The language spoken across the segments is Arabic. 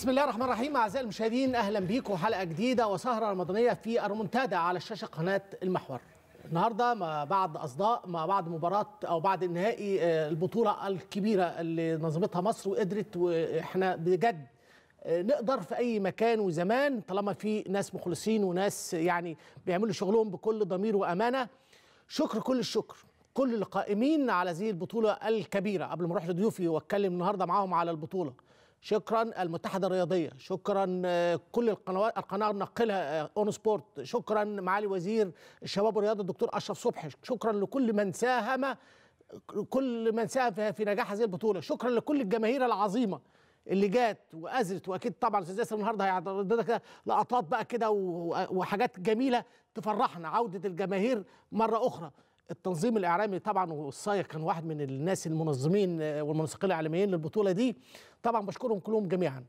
بسم الله الرحمن الرحيم اعزائي المشاهدين اهلا بيكم حلقه جديده وسهره رمضانيه في المنتدى على الشاشه قناه المحور. النهارده ما بعد اصداء ما بعد مباراه او بعد النهائي آه، البطوله الكبيره اللي نظمتها مصر وقدرت واحنا بجد آه، نقدر في اي مكان وزمان طالما في ناس مخلصين وناس يعني بيعملوا شغلهم بكل ضمير وامانه شكر كل الشكر كل القائمين على هذه البطوله الكبيره قبل ما اروح لضيوفي واتكلم النهارده معاهم على البطوله شكرا المتحده الرياضيه شكرا آه، كل القنوات القناه الناقله آه، اون سبورت شكرا معالي وزير الشباب والرياضه الدكتور اشرف صبحي شكرا لكل من ساهم كل من ساهم في نجاح هذه البطوله شكرا لكل الجماهير العظيمه اللي جات وأزرت واكيد طبعا الاستاذ ياسر النهارده هيعرض لك لقطات بقى كده وحاجات جميله تفرحنا عوده الجماهير مره اخرى التنظيم الاعلامي طبعا والصايغ كان واحد من الناس المنظمين والمنسقين الاعلاميين للبطوله دي طبعا بشكرهم كلهم جميعا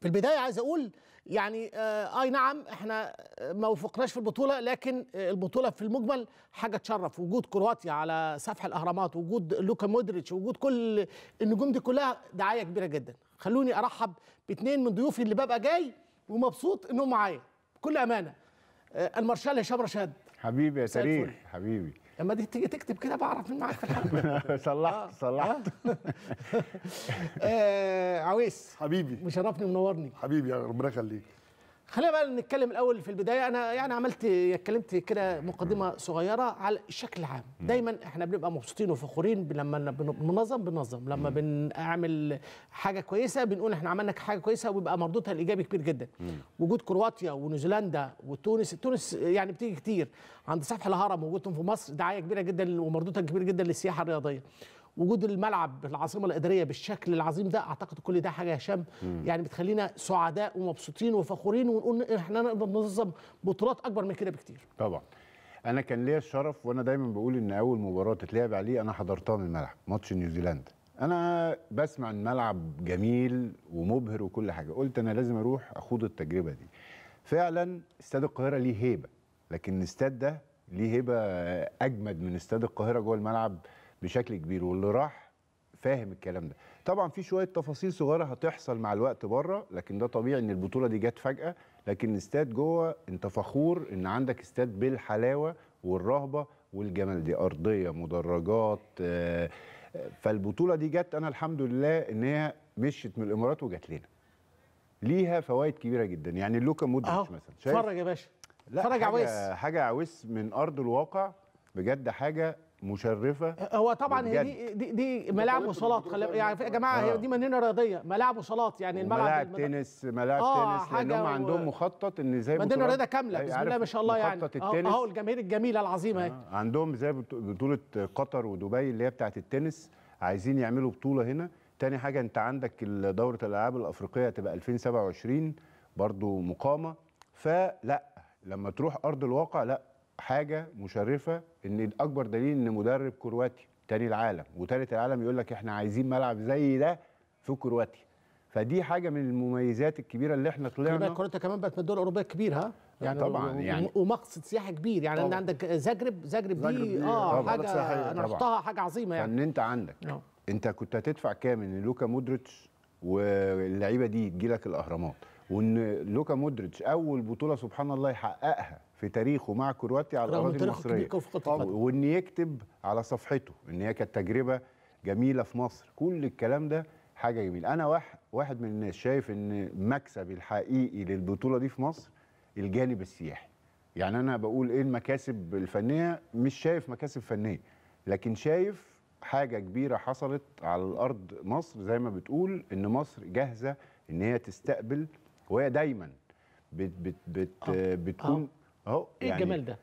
في البدايه عايز اقول يعني آه اي نعم احنا ما وفقناش في البطوله لكن آه، البطوله في المجمل حاجه تشرف وجود كرواتيا على سفح الاهرامات وجود لوكا مودريتش وجود كل النجوم دي كلها دعايه كبيره جدا خلوني ارحب باثنين من ضيوفي اللي ببقى جاي ومبسوط انهم معايا بكل امانه آه المارشال هشام رشاد حبيبي يا سريع حبيبي لما تيجي تكتب كده بعرف مين معاك في الحلقه صلحت آه. صلحت آه. آه، عويس حبيبي مشرفني ومنورني حبيبي يا ربنا يخليك خلينا بقى نتكلم الاول في البدايه انا يعني عملت اتكلمت كده مقدمه صغيره على الشكل العام دايما احنا بنبقى مبسوطين وفخورين لما بننظم بننظم لما بنعمل حاجه كويسه بنقول احنا عملنا حاجه كويسه وبيبقى مردودها الايجابي كبير جدا وجود كرواتيا ونيوزيلندا وتونس تونس يعني بتيجي كتير عند سفح الهرم وجودهم في مصر دعايه كبيره جدا ومردودها كبير جدا للسياحه الرياضيه وجود الملعب العاصمه الاداريه بالشكل العظيم ده اعتقد كل ده حاجه يا هشام يعني بتخلينا سعداء ومبسوطين وفخورين ونقول احنا نقدر ننظم بطولات اكبر من كده بكتير طبعا انا كان ليا الشرف وانا دايما بقول ان اول مباراه تتلعب عليه انا حضرتها من الملعب ماتش نيوزيلندا انا بسمع الملعب جميل ومبهر وكل حاجه قلت انا لازم اروح اخوض التجربه دي فعلا استاد القاهره ليه هيبه لكن الاستاد ده ليه هيبه اجمد من استاد القاهره جوه الملعب بشكل كبير واللي راح فاهم الكلام ده طبعا في شويه تفاصيل صغيره هتحصل مع الوقت بره لكن ده طبيعي ان البطوله دي جت فجاه لكن استاد جوه انت فخور ان عندك استاد بالحلاوه والرهبه والجمال دي ارضيه مدرجات آه، آه، فالبطوله دي جت انا الحمد لله ان هي مشيت من الامارات وجت لنا ليها فوائد كبيره جدا يعني اللوكا مودريتش مثلا شايف اتفرج يا باشا اتفرج عويس حاجه عويس من ارض الواقع بجد حاجه مشرفه أه، هو طبعا هي دي دي, دي ملاعب وصالات يعني يا جماعه هي آه. دي مدينه رياضيه ملاعب وصالات يعني الملعب ملاعب تنس ملاعب آه تنس لانهم و... عندهم مخطط ان زي مدينه رياضيه كامله بسم الله ما شاء الله يعني التنس اهو الجماهير الجميله العظيمه آه. اهي آه. عندهم زي بطوله قطر ودبي اللي هي بتاعه التنس عايزين يعملوا بطوله هنا تاني حاجه انت عندك دوره الالعاب الافريقيه هتبقى 2027 برضو مقامه فلا لما تروح ارض الواقع لا حاجه مشرفه ان اكبر دليل ان مدرب كرواتي تاني العالم وتالت العالم يقول لك احنا عايزين ملعب زي ده في كرواتيا فدي حاجه من المميزات الكبيره اللي احنا طلعنا كرواتيا كمان بقت من الدول الاوروبيه الكبير ها يعني طبعا يعني ومقصد سياحي كبير يعني طبعا. عندك زاجرب زاجرب دي, دي اه طبعا. حاجه طبعا. انا رحتها حاجه عظيمه يعني ان انت عندك أوه. انت كنت هتدفع كام ان لوكا مودريتش واللعيبه دي تجي لك الاهرامات وان لوكا مودريتش اول بطوله سبحان الله يحققها في تاريخه مع كرواتيا على الاراضي المصريه آه، وان يكتب على صفحته ان هي كانت تجربه جميله في مصر كل الكلام ده حاجه جميله انا واحد من الناس شايف ان المكسب الحقيقي للبطوله دي في مصر الجانب السياحي يعني انا بقول ايه المكاسب الفنيه مش شايف مكاسب فنيه لكن شايف حاجه كبيره حصلت على الارض مصر زي ما بتقول ان مصر جاهزه ان هي تستقبل وهي دايما بت بت بت آه. بتكون آه. اهو ايه يعني الجمال ده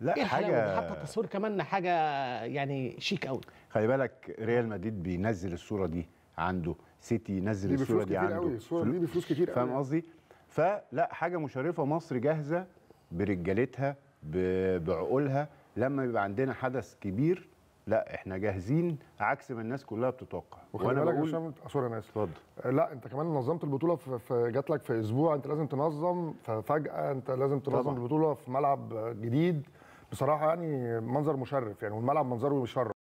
لا إيه حاجه حتى التصوير كمان حاجه يعني شيك قوي خلي بالك ريال مدريد بينزل الصوره دي عنده سيتي ينزل الصوره دي عنده الصوره دي بفلوس كتير قوي فاهم قصدي فلا حاجه مشرفه مصر جاهزه برجالتها بعقولها لما يبقى عندنا حدث كبير لا احنا جاهزين عكس ما الناس كلها بتتوقع وانا بالك بقول سوري انا اسف لا انت كمان نظمت البطوله في جات لك في اسبوع انت لازم تنظم ففجاه انت لازم تنظم طبعا. البطوله في ملعب جديد بصراحه يعني منظر مشرف يعني والملعب منظره يشرف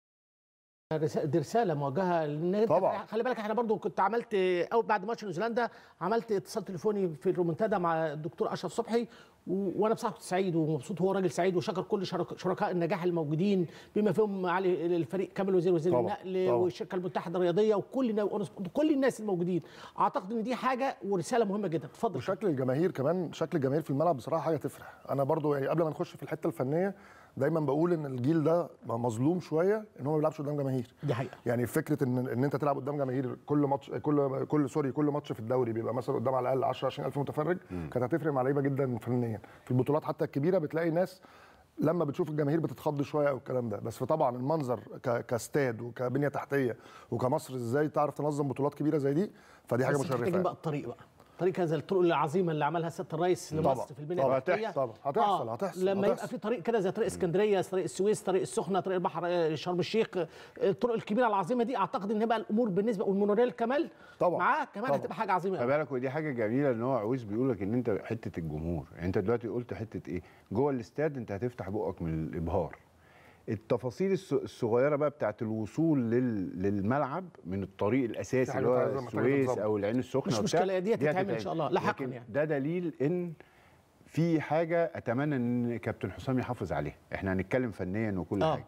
دي رساله موجهه للنادي طبعا خلي بالك احنا برضو كنت عملت او بعد ماتش نيوزيلندا عملت اتصال تليفوني في الرومنتادا مع الدكتور اشرف صبحي وانا بصراحه كنت سعيد ومبسوط هو راجل سعيد وشكر كل شركاء النجاح الموجودين بما فيهم علي الفريق كامل وزير وزير طبعا. النقل والشركه المتحده الرياضيه وكل كل الناس الموجودين اعتقد ان دي حاجه ورساله مهمه جدا اتفضل وشكل الجماهير كمان شكل الجماهير في الملعب بصراحه حاجه تفرح انا برضو يعني قبل ما نخش في الحته الفنيه دايما بقول ان الجيل ده مظلوم شويه ان هو ما بيلعبش قدام جماهير دي حقيقه يعني فكره ان ان انت تلعب قدام جماهير كل ماتش كل كل سوري كل ماتش في الدوري بيبقى مثلا قدام على الاقل 10 20000 متفرج كانت هتفرق مع لعيبه جدا فنيا في البطولات حتى الكبيره بتلاقي ناس لما بتشوف الجماهير بتتخض شويه او الكلام ده بس طبعا المنظر كاستاد وكبنيه تحتيه وكمصر ازاي تعرف تنظم بطولات كبيره زي دي فدي حاجه مشرفه يعني. بقى الطريق بقى طريق زي الطرق العظيمه اللي عملها سياده الرئيس لمصر في البنيه طبعا هتحصل طبعا هتحصل آه. هتحصل لما هتحصل. يبقى في طريق كده زي طريق اسكندريه طريق السويس طريق السخنه طريق البحر آه، شرم الشيخ آه، الطرق الكبيره العظيمه دي اعتقد ان هيبقى الامور بالنسبه والمونوريل كمان طبعا معاه كمان طبعا. هتبقى حاجه عظيمه فبالك ودي حاجه جميله ان هو عويس بيقول لك ان انت حته الجمهور يعني انت دلوقتي قلت حته ايه جوه الاستاد انت هتفتح بقك من الابهار التفاصيل الصغيره بقى بتاعت الوصول للملعب من الطريق الاساسي اللي هو السويس او العين السخنه مش مشكله دي هتتعمل ان شاء الله لاحقا يعني ده دليل ان في حاجه اتمنى ان كابتن حسام يحافظ عليها احنا هنتكلم فنيا وكل آه. حاجه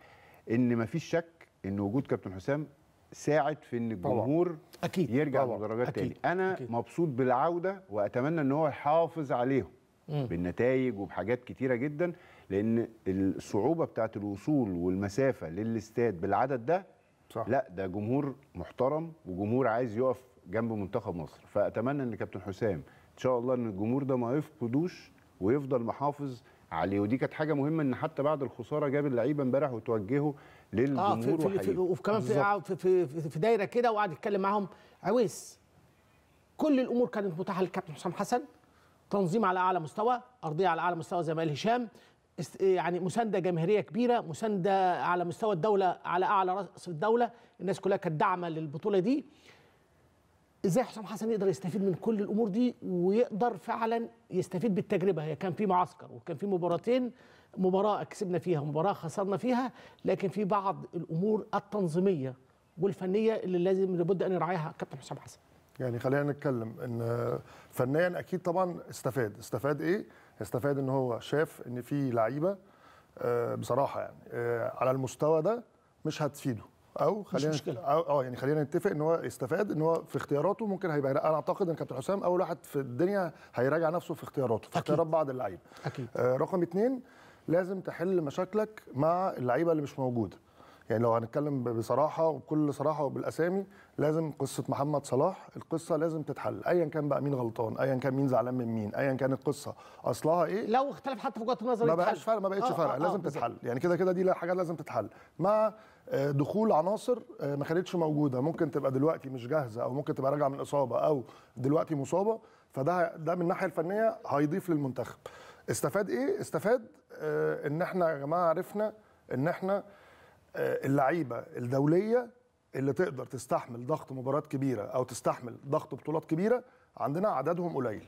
ان مفيش شك ان وجود كابتن حسام ساعد في ان الجمهور أكيد. يرجع لدرجات تاني انا أكيد. مبسوط بالعوده واتمنى ان هو يحافظ عليهم م. بالنتائج وبحاجات كتيره جدا لان الصعوبه بتاعه الوصول والمسافه للاستاد بالعدد ده صح. لا ده جمهور محترم وجمهور عايز يقف جنب منتخب مصر فاتمنى ان كابتن حسام ان شاء الله ان الجمهور ده ما يفقدوش ويفضل محافظ عليه ودي كانت حاجه مهمه ان حتى بعد الخساره جاب اللعيبه امبارح وتوجهه للجمهور آه في في في آه، في, في في في دايره كده وقعد يتكلم معاهم عويس كل الامور كانت متاحه للكابتن حسام حسن تنظيم على اعلى مستوى ارضيه على اعلى مستوى زي ما قال هشام يعني مسانده جماهيريه كبيره مسانده على مستوى الدوله على اعلى راس الدوله الناس كلها كانت داعمه للبطوله دي ازاي حسام حسن يقدر يستفيد من كل الامور دي ويقدر فعلا يستفيد بالتجربه هي كان في معسكر وكان في مباراتين مباراه كسبنا فيها ومباراه خسرنا فيها لكن في بعض الامور التنظيميه والفنيه اللي لازم لابد ان يراعيها كابتن حسام حسن يعني خلينا نتكلم ان فنيا اكيد طبعا استفاد استفاد ايه استفاد ان هو شاف ان في لعيبه آه، بصراحه يعني آه، على المستوى ده مش هتفيده او خلينا مش مشكلة. اه يعني خلينا نتفق ان هو استفاد ان هو في اختياراته ممكن هيبقى انا اعتقد ان كابتن حسام اول واحد في الدنيا هيراجع نفسه في اختياراته في اختيارات بعض اللعيبه اكيد آه، رقم اثنين لازم تحل مشاكلك مع اللعيبه اللي مش موجوده يعني لو هنتكلم بصراحه وبكل صراحه وبالاسامي لازم قصه محمد صلاح القصه لازم تتحل ايا كان بقى مين غلطان ايا كان مين زعلان من مين ايا كان القصه اصلها ايه لو اختلف حتى في وجهه النظر ما بقاش فرق ما بقتش آه، فرق آه, آه، لازم آه تتحل يعني كده كده دي حاجه لازم تتحل مع آه، دخول عناصر ما كانتش موجوده ممكن تبقى دلوقتي مش جاهزه او ممكن تبقى راجعه من اصابه او دلوقتي مصابه فده ده من الناحيه الفنيه هيضيف للمنتخب استفاد ايه استفاد ان احنا يا جماعه عرفنا ان احنا آه، اللعيبه الدوليه اللي تقدر تستحمل ضغط مباريات كبيره او تستحمل ضغط بطولات كبيره عندنا عددهم قليل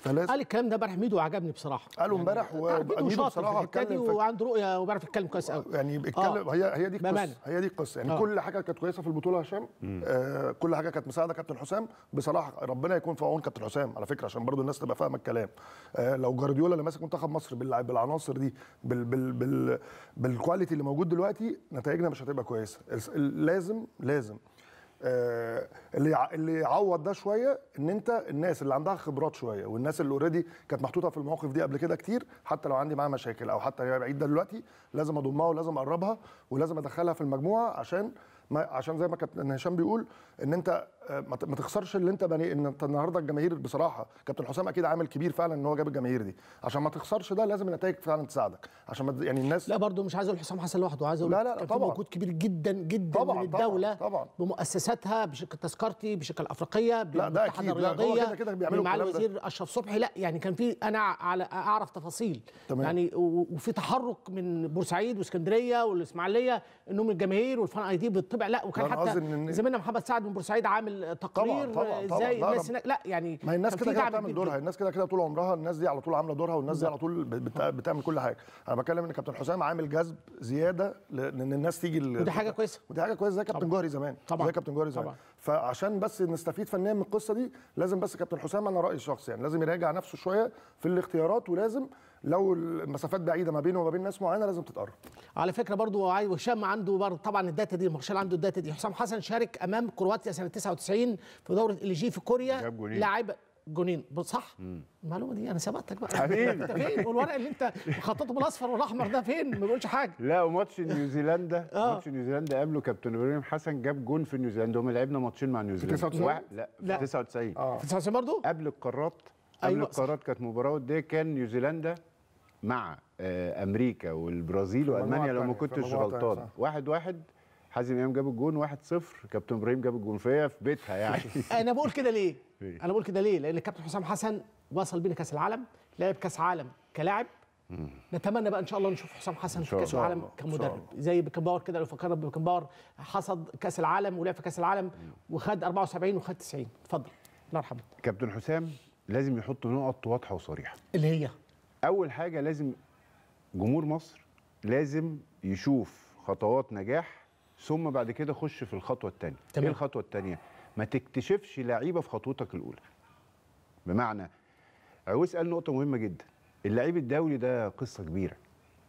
فلازم قال الكلام ده امبارح ميدو عجبني بصراحه قاله يعني امبارح يعني وميدو بصراحه اتكلم وعنده رؤيه وبيعرف يتكلم كويس قوي آه، يعني بيتكلم آه. هي هي دي القصه هي دي القصه يعني آه. كل حاجه كانت كويسه في البطوله يا هشام آه كل حاجه كانت مساعده كابتن حسام بصراحه ربنا يكون في عون كابتن حسام على فكره عشان برضو الناس تبقى فاهمه الكلام آه لو جارديولا اللي ماسك منتخب مصر بالعناصر دي بال بال بال بالكواليتي اللي موجود دلوقتي نتائجنا مش هتبقى كويسه لازم لازم آه، اللي اللي يعوض ده شويه ان انت الناس اللي عندها خبرات شويه والناس اللي اوريدي كانت محطوطه في المواقف دي قبل كده كتير حتى لو عندي معاها مشاكل او حتى لو يعني بعيد ده دلوقتي لازم اضمها ولازم اقربها ولازم ادخلها في المجموعه عشان ما عشان زي ما كابتن هشام بيقول ان انت آه، ما تخسرش اللي انت بني ان انت النهارده الجماهير بصراحه كابتن حسام اكيد عامل كبير فعلا ان هو جاب الجماهير دي عشان ما تخسرش ده لازم النتائج فعلا تساعدك عشان ما يعني الناس لا برضو مش عايز اقول حسام حسن لوحده عايز اقول لا لا, طبعا مجهود كبير جدا جدا طبعا من الدوله طبعا, طبعًا بمؤسساتها بشكل تذكرتي بشكل افريقيه بالاتحاد الرياضيه كده كده بيعملوا مع الوزير اشرف صبحي لا يعني كان في انا على اعرف تفاصيل تمام. يعني وفي تحرك من بورسعيد واسكندريه والاسماعيليه انهم الجماهير والفان اي دي بالطبع لا وكان حتى زميلنا محمد سعد من بورسعيد عامل التقرير طبعا طبعا طبعا زي الناس هناك لا يعني ما الناس كده كده بتعمل دورها الناس كده كده طول عمرها الناس دي على طول عامله دورها والناس دي على طول بتعمل كل حاجه انا بتكلم ان كابتن حسام عامل جذب زياده لان الناس تيجي ودي حاجه كويسه ودي حاجه كويسه زي كابتن جوهري زمان طبعا زي كابتن جوهري زمان طبعا. فعشان بس نستفيد فنيا من القصه دي لازم بس كابتن حسام انا رايي الشخصي يعني لازم يراجع نفسه شويه في الاختيارات ولازم لو المسافات بعيده ما بينه وما بين ناس معينه لازم تتقرب على فكره برضو هشام عنده برضو طبعا الداتا دي مارشال عنده الداتا دي حسام حسن شارك امام كرواتيا سنه 99 في دوره ال جي في كوريا لاعب جونين صح المعلومه دي انا سبقتك بقى حبيبي انت فين والورق اللي انت مخططه بالاصفر والاحمر ده فين ما بيقولش حاجه لا وماتش نيوزيلندا آه. ماتش نيوزيلندا قابله كابتن ابراهيم حسن جاب جون في نيوزيلندا هم لعبنا ماتشين مع نيوزيلندا 99 لا في 99 في 99 برضه قبل القارات قبل أيوة. القارات كانت مباراه وديه كان نيوزيلندا مع آه، امريكا والبرازيل والمانيا لو ما كنتش غلطان واحد واحد حازم امام جاب الجون 1 0 كابتن ابراهيم جاب الجون فيا في بيتها يعني انا بقول كده ليه؟ إيه؟ انا بقول كده ليه؟ لان الكابتن حسام حسن وصل بينا كاس العالم لعب كاس عالم كلاعب نتمنى بقى ان شاء الله نشوف حسام حسن في كاس العالم كمدرب زي بيكنباور كده لو فكرنا بيكنباور حصد كاس العالم ولعب في كاس العالم وخد 74 وخد 90 اتفضل الله يرحمه كابتن حسام لازم يحط نقط واضحه وصريحه اللي هي اول حاجه لازم جمهور مصر لازم يشوف خطوات نجاح ثم بعد كده خش في الخطوه الثانيه ايه الخطوه الثانيه ما تكتشفش لعيبه في خطوتك الاولى بمعنى عويس قال نقطه مهمه جدا اللعيب الدولي ده قصه كبيره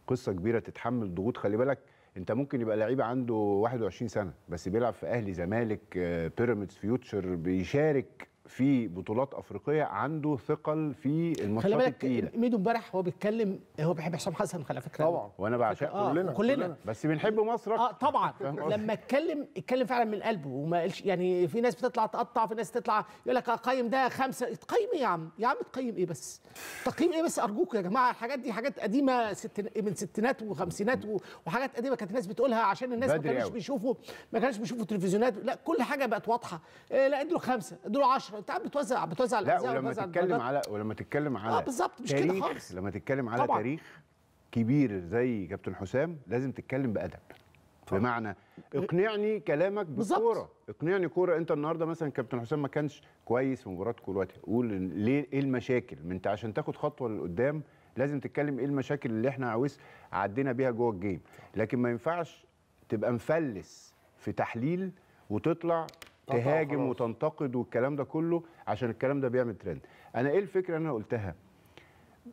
قصه كبيره تتحمل ضغوط خلي بالك انت ممكن يبقى لعيب عنده 21 سنه بس بيلعب في اهلي زمالك آه، بيراميدز فيوتشر بيشارك في بطولات افريقيه عنده ثقل في الماتشات الثقيله ميدو امبارح هو بيتكلم هو بيحب حسام حسن على فكره طبعا وانا بعشق آه كلنا كلنا بس بنحب مصر اه طبعا لما اتكلم اتكلم فعلا من قلبه وما قالش يعني في ناس بتطلع تقطع في ناس تطلع يقول لك اقيم ده خمسه تقيم ايه يا عم يا عم تقيم ايه بس تقييم ايه بس ارجوك يا جماعه الحاجات دي حاجات قديمه ستن... من ستينات وخمسينات وحاجات قديمه كانت الناس بتقولها عشان الناس ما كانوش بيشوفوا ما كانوش بيشوفوا تلفزيونات لا كل حاجه بقت واضحه إيه لا ادوا خمسه ادوا 10 10 انت بتوزع بتوزع لا ولما تتكلم على ولما تتكلم على اه بالظبط مش كده خالص لما تتكلم على طبعًا. تاريخ كبير زي كابتن حسام لازم تتكلم بادب طبعًا. بمعنى اقنعني كلامك بالكوره اقنعني كوره انت النهارده مثلا كابتن حسام ما كانش كويس في مباراه كرواتيا قول ليه ايه المشاكل ما انت عشان تاخد خطوه لقدام لازم تتكلم ايه المشاكل اللي احنا عاوز عدينا بيها جوه الجيم لكن ما ينفعش تبقى مفلس في تحليل وتطلع تهاجم وتنتقد والكلام ده كله عشان الكلام ده بيعمل ترند انا ايه الفكره اللي انا قلتها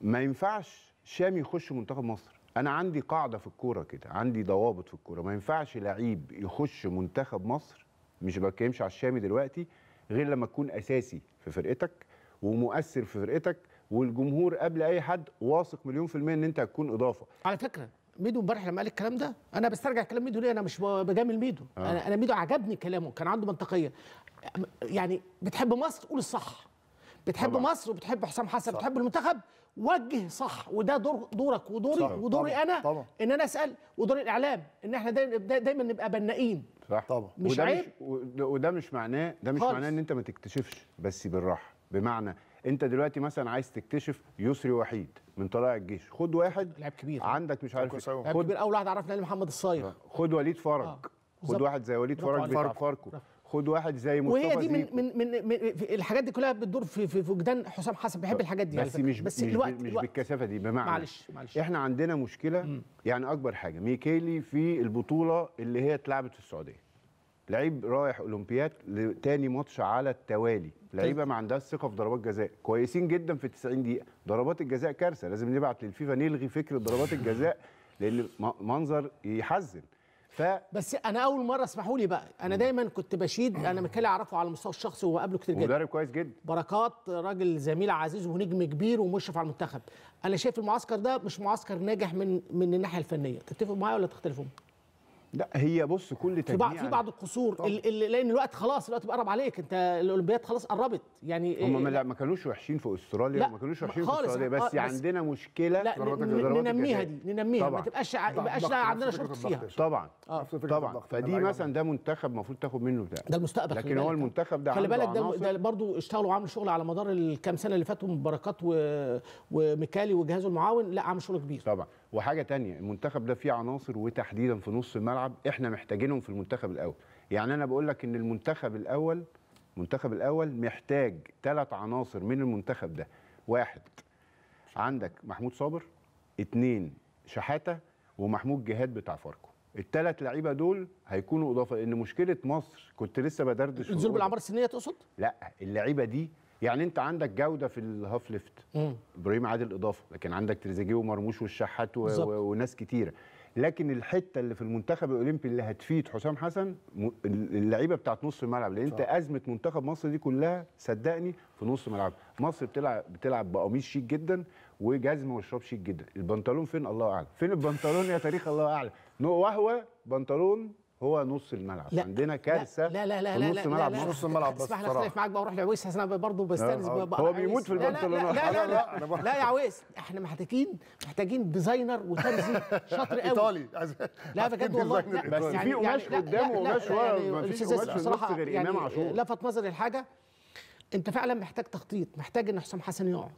ما ينفعش شامي يخش منتخب مصر انا عندي قاعده في الكوره كده عندي ضوابط في الكوره ما ينفعش لعيب يخش منتخب مصر مش بتكلمش على الشامي دلوقتي غير لما تكون اساسي في فرقتك ومؤثر في فرقتك والجمهور قبل اي حد واثق مليون في الميه ان انت هتكون اضافه على فكره ميدو امبارح لما قال الكلام ده انا بسترجع كلام ميدو ليه انا مش بجامل ميدو آه. انا انا ميدو عجبني كلامه كان عنده منطقيه يعني بتحب مصر قول الصح بتحب طبعا. مصر وبتحب حسام حسن بتحب المنتخب وجه صح وده دور دورك ودوري صح. ودوري طبعا. انا طبعا. ان انا اسال ودور الاعلام ان احنا دايما دايما نبقى بنائين صح طبعا مش وده عيب مش وده مش معناه ده مش خالص. معناه ان انت ما تكتشفش بس بالراحه بمعنى انت دلوقتي مثلا عايز تكتشف يسري وحيد من طلائع الجيش خد واحد لاعب كبير عندك مش عارف إيه. خد من اول واحد عرفنا ان محمد الصايغ آه. خد وليد فرج آه. خد واحد زي وليد فرج بتاع فاركو خد واحد زي مصطفى وهي دي من من من, من الحاجات دي كلها بتدور في في وجدان حسام حسن بيحب آه. الحاجات دي بس مش بس مش, الوقت مش الوقت بالكثافه دي بمعنى معلش معلش احنا عندنا مشكله يعني اكبر حاجه ميكيلي في البطوله اللي هي اتلعبت في السعوديه لعيب رايح اولمبياد لتاني ماتش على التوالي طيب. لعيبه ما عندهاش ثقه في ضربات جزاء كويسين جدا في 90 دقيقه ضربات الجزاء كارثه لازم نبعت للفيفا نلغي فكره ضربات الجزاء لان منظر يحزن ف بس انا اول مره اسمحوا لي بقى انا دايما كنت بشيد انا مكالي اعرفه على المستوى الشخصي قبله كتير جدا مدرب كويس جدا بركات راجل زميل عزيز ونجم كبير ومشرف على المنتخب انا شايف المعسكر ده مش معسكر ناجح من من الناحيه الفنيه تتفقوا معايا ولا تختلفوا لا هي بص كل تجميع في بعض في بعض القصور لان الوقت خلاص الوقت بقرب عليك انت الاولمبياد خلاص قربت يعني هم إيه ما كانوش وحشين في استراليا ما كانوش وحشين في استراليا بس, آه، بس عندنا مشكله لا ننميها دي ننميها ما تبقاش ما تبقاش عندنا شرط فيها طبعا آه. طبعا فدي مثلا ده منتخب المفروض تاخد منه ده ده المستقبل لكن هو المنتخب ده خلي بالك ده, برضه اشتغلوا وعملوا شغل على مدار الكام سنه اللي فاتوا من بركات وميكالي وجهازه المعاون لا عملوا شغل كبير طبعا وحاجه تانية المنتخب ده فيه عناصر وتحديدا في نص الملعب احنا محتاجينهم في المنتخب الاول يعني انا بقول لك ان المنتخب الاول المنتخب الاول محتاج ثلاث عناصر من المنتخب ده واحد عندك محمود صابر اثنين شحاته ومحمود جهاد بتاع فاركو الثلاث لعيبه دول هيكونوا اضافه لان مشكله مصر كنت لسه بدردش نزول بالاعمار السنيه تقصد لا اللعيبه دي يعني انت عندك جوده في الهاف ليفت ابراهيم عادل اضافه لكن عندك تريزيجيه ومرموش والشحات و... و... وناس كتيره لكن الحته اللي في المنتخب الاولمبي اللي هتفيد حسام حسن اللعيبه بتاعت نص الملعب لان انت ازمه منتخب مصر دي كلها صدقني في نص ملعب مصر بتلعب بتلعب بقميص شيك جدا وجزمه وشراب شيك جدا البنطلون فين الله اعلم فين البنطلون يا تاريخ الله اعلم وهو بنطلون هو نص الملعب لا عندنا كارثه لا لا لا لا نص الملعب نص الملعب بس اسمح لي اختلف معاك بقى اروح لعويس انا برضه بستنز آه، آه. هو بيموت في البنت لا لا لا لا, لا لا, يا عويس احنا محتاجين محتاجين ديزاينر وترزي شاطر قوي ايطالي لا بجد والله بس يعني في قماش يعني قدامه وقماش ورا يعني ما فيش قماش في غير امام عاشور لفت نظري الحاجه انت فعلا محتاج تخطيط محتاج ان حسام حسن يقعد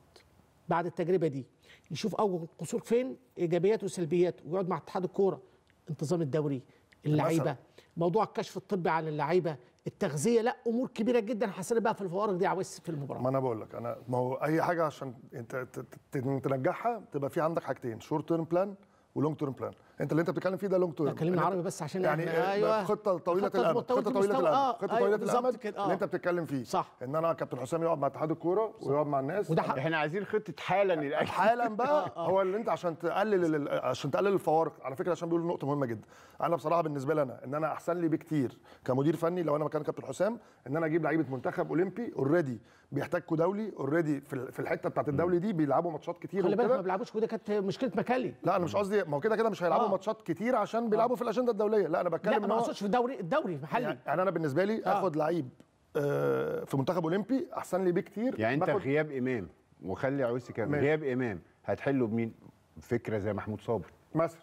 بعد التجربه دي يشوف اول قصور فين ايجابياته وسلبياته ويقعد مع اتحاد الكوره انتظام الدوري اللعيبه موضوع الكشف الطبي على اللعيبه التغذيه لا امور كبيره جدا هسالك بقى في الفوارق دي عاوز في المباراه ما انا بقول لك انا ما هو اي حاجه عشان انت تنجحها تبقى في عندك حاجتين شورت تيرم بلان ولونج تيرم بلان انت اللي انت بتتكلم فيه ده لونج تيرم اتكلم عربي بس عشان يعني ايوه خطه طويله الامد خطه أيوة، طويله الامد خطه طويله الامد اللي آه. انت بتتكلم فيه صح ان انا كابتن حسام يقعد مع اتحاد الكوره ويقعد مع الناس وده احنا عايزين خطه حالا حالا بقى آه، آه. هو اللي انت عشان تقلل عشان تقلل الفوارق على فكره عشان بيقولوا نقطه مهمه جدا انا بصراحه بالنسبه لي انا ان انا احسن لي بكتير كمدير فني لو انا مكان كابتن حسام ان انا اجيب لعيبه منتخب اولمبي اوريدي بيحتاجكوا دولي اوريدي في الحته بتاعت الدولي دي بيلعبوا ماتشات كتير خلي بالك ما بيلعبوش كده كانت مشكله مكالي لا انا مش قصدي ما هو كده كده مش هيلعبوا ماتشات كتير عشان بيلعبوا آه. في الاجنده الدوليه لا انا بتكلم لا ما اقصدش في الدوري الدوري محلي يعني, انا بالنسبه لي آه. اخد لعيب آه، في منتخب اولمبي احسن لي بكتير يعني انت غياب امام وخلي عويسي كمان غياب امام هتحله بمين فكره زي محمود صابر مثلا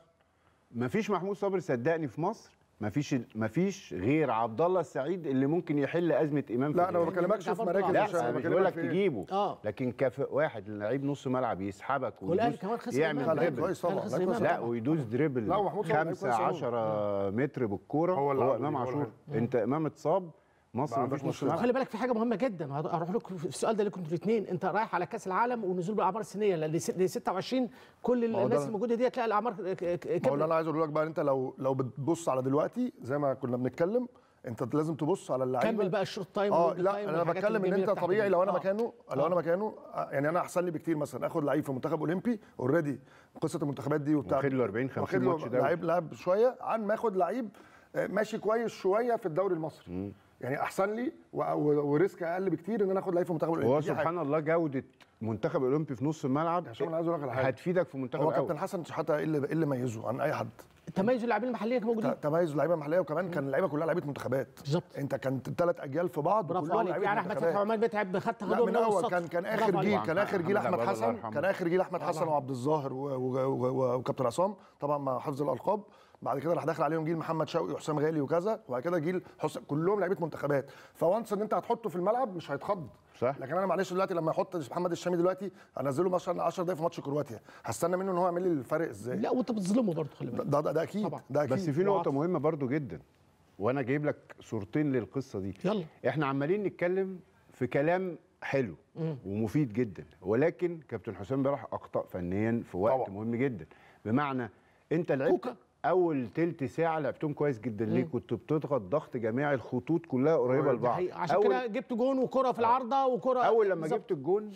مفيش محمود صابر صدقني في مصر مفيش مفيش غير عبد الله السعيد اللي ممكن يحل ازمه امام لا انا ما بكلمكش في مراكز مش انا بقول لك تجيبه آه. لكن كف واحد لعيب نص ملعب يسحبك والاهلي يعمل دريبل لا ويدوس دريبل 5 10 متر بالكوره هو امام عاشور انت امام اتصاب مصر مفيش مشكله خلي بالك في حاجه مهمه جدا هروح لك في السؤال ده لكم الاثنين انت رايح على كاس العالم ونزول بالاعمار السنيه ل 26 كل الناس الموجوده دي هتلاقي الاعمار كبيره اللي انا عايز اقول لك بقى انت لو لو بتبص على دلوقتي زي ما كنا بنتكلم انت لازم تبص على اللعيبه كمل بقى الشوط تايم اه لا انا بتكلم ان انت طبيعي لو انا آه. مكانه لو انا آه. مكانه آه، يعني انا احسن لي بكتير مثلا اخد لعيب في منتخب اولمبي اوريدي قصه المنتخبات دي وبتاع واخد له 40 50 ماتش ده لعيب لعب شويه عن ما اخد لعيب ماشي كويس شويه في الدوري المصري يعني احسن لي وريسك اقل بكتير ان انا اخد لعيب في منتخب الاولمبي هو سبحان الله جوده منتخب الاولمبي في نص الملعب عشان يعني عايز اقول لك حاجه هتفيدك في منتخب هو كابتن حسن شحاته إيه, ايه اللي ميزه عن اي حد تميز اللاعبين المحليه كانوا موجودين تميز اللاعبين المحليه وكمان كان اللعيبه كلها لعيبه منتخبات بالظبط انت كانت ثلاث اجيال في بعض برافو عليك يعني احمد فتحي وعماد بيتعب خدت خدوا من اول كان كان اخر جيل كان اخر جيل احمد حسن كان اخر جيل احمد حسن وعبد الظاهر وكابتن عصام طبعا مع حفظ الالقاب بعد كده راح داخل عليهم جيل محمد شوقي وحسام غالي وكذا وبعد كده جيل حسام كلهم لعيبه منتخبات فوانس ان انت هتحطه في الملعب مش هيتخض صح لكن انا معلش دلوقتي لما احط محمد الشامي دلوقتي انزله مثلا 10 دقايق في ماتش كرواتيا هستنى منه ان هو يعمل لي الفرق ازاي لا وانت بتظلمه برضه خلي بالك ده, ده, ده اكيد طبعا. ده اكيد بس في نقطه مهمه برضه جدا وانا جايب لك صورتين للقصه دي يلا احنا عمالين نتكلم في كلام حلو ومفيد جدا ولكن كابتن حسام امبارح اخطا فنيا في وقت طبعا. مهم جدا بمعنى انت لعبت اول تلت ساعه لعبتهم كويس جدا ليه كنت بتضغط ضغط جماعي الخطوط كلها قريبه لبعض عشان كده جبت جون وكره في آه. العارضه وكره اول لما جبت الجون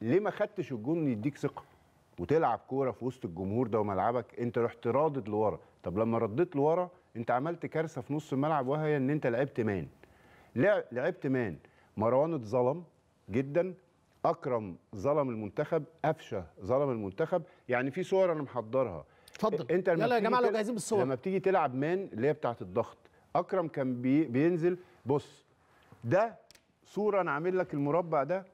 ليه ما خدتش الجون يديك ثقه وتلعب كوره في وسط الجمهور ده وملعبك انت رحت رادد لورا طب لما رديت لورا انت عملت كارثه في نص الملعب وهي ان انت لعبت مان لعبت مان مروان اتظلم جدا اكرم ظلم المنتخب قفشه ظلم المنتخب يعني في صور انا محضرها اتفضل انت يلا يا جماعه لو جاهزين بالصور لما بتيجي تلعب مان اللي هي بتاعه الضغط اكرم كان بي بينزل بص ده صوره انا عامل لك المربع ده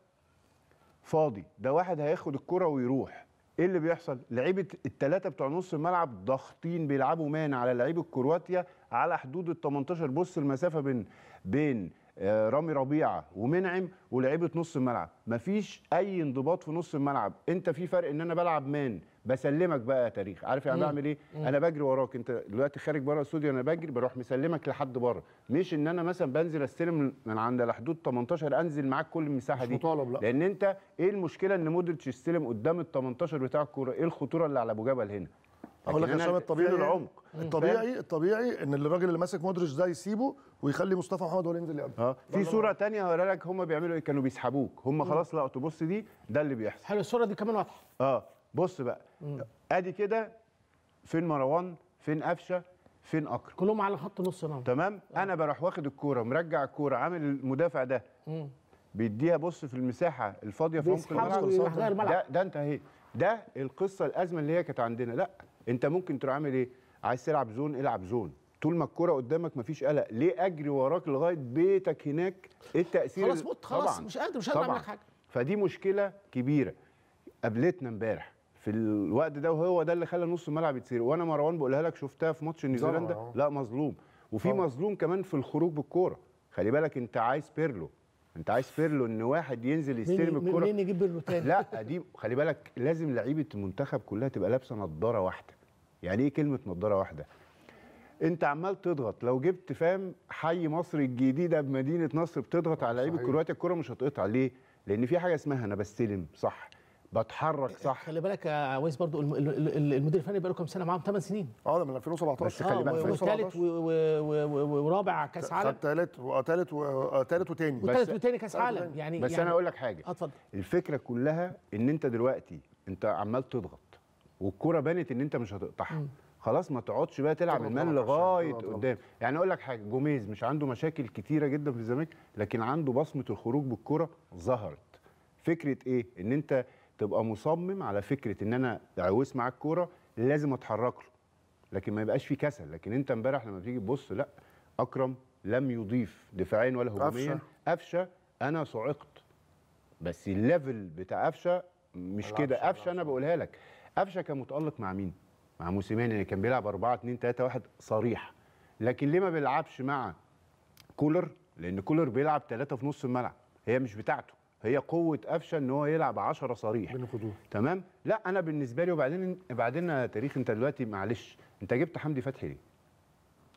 فاضي ده واحد هياخد الكره ويروح ايه اللي بيحصل لعيبه الثلاثه بتوع نص الملعب ضاغطين بيلعبوا مان على لعيبه كرواتيا على حدود ال 18 بص المسافه بين بين آه، رامي ربيعه ومنعم ولعيبه نص الملعب مفيش اي انضباط في نص الملعب انت في فرق ان انا بلعب مان بسلمك بقى يا تاريخ عارف انا يعني بعمل ايه انا بجري وراك انت دلوقتي خارج بره الاستوديو انا بجري بروح مسلمك لحد بره مش ان انا مثلا بنزل استلم من عند الحدود 18 انزل معاك كل المساحه دي مطالب لا. لان انت ايه المشكله ان مودريتش يستلم قدام ال 18 بتاع الكوره ايه الخطوره اللي على ابو جبل هنا اقول لك عشان الطبيعي العمق الطبيعي الطبيعي ان الراجل اللي ماسك مودريتش ده يسيبه ويخلي مصطفى محمد هو اللي ينزل يلعب اه في صوره ثانيه هوريها لك هم بيعملوا ايه كانوا بيسحبوك هم خلاص لقطوا بص دي ده اللي بيحصل حلو الصوره دي كمان واضحه اه بص بقى مم. ادي كده فين مروان فين قفشه فين اكرم كلهم على خط نص الملعب تمام آه. انا بروح واخد الكوره مرجع الكوره عامل المدافع ده مم. بيديها بص في المساحه الفاضيه في عمق الملعب ده ده انت اهي ده القصه الازمه اللي هي كانت عندنا لا انت ممكن تروح عامل ايه عايز تلعب زون العب زون طول ما الكوره قدامك مفيش قلق ليه اجري وراك لغايه بيتك هناك ايه التاثير خلاص بط خلاص مش قادر مش قادر اعمل لك حاجه فدي مشكله كبيره قابلتنا امبارح في الوقت ده وهو ده اللي خلى نص الملعب يتسير وانا مروان بقولها لك شفتها في ماتش نيوزيلندا آه. لا مظلوم وفي مظلوم كمان في الخروج بالكوره خلي بالك انت عايز بيرلو انت عايز بيرلو ان واحد ينزل يستلم الكوره منين نجيب بيرلو تاني لا دي خلي بالك لازم لعيبه المنتخب كلها تبقى لابسه نضاره واحده يعني ايه كلمه نضاره واحده انت عمال تضغط لو جبت فاهم حي مصر الجديده بمدينه نصر بتضغط على لعيبه كرواتيا الكوره مش هتقطع ليه لان في حاجه اسمها انا بستلم صح بتحرك صح خلي بالك يا ويس برضو المدير الفني بقاله كام سنه معاهم 8 سنين اه ده من 2017 بس آه، خلي بالك 2017 ورابع كاس عالم ثالث وثالث وثالث بس وثالث وثاني كاس عالم يعني بس يعني انا اقول لك حاجه اتفضل الفكره كلها ان انت دلوقتي انت عمال تضغط والكوره بانت ان انت مش هتقطعها خلاص ما تقعدش بقى تلعب المال لغايه قدام يعني اقول لك حاجه جوميز مش عنده مشاكل كتيره جدا في الزمالك لكن عنده بصمه الخروج بالكوره ظهرت فكره ايه ان انت تبقى مصمم على فكره ان انا عاوز معاك كوره لازم اتحرك له لكن ما يبقاش في كسل لكن انت امبارح لما بتيجي تبص لا اكرم لم يضيف دفاعيا ولا هجوميا قفشه انا صعقت بس الليفل بتاع قفشه مش كده قفشه انا بقولها لك قفشه كان متالق مع مين مع موسيماني اللي كان بيلعب 4 2 3 1 صريح لكن ليه ما بيلعبش مع كولر لان كولر بيلعب ثلاثة في نص الملعب هي مش بتاعته هي قوه قفشه ان هو يلعب 10 صريح تمام لا انا بالنسبه لي وبعدين بعدين يا تاريخ انت دلوقتي معلش انت جبت حمدي فتحي ليه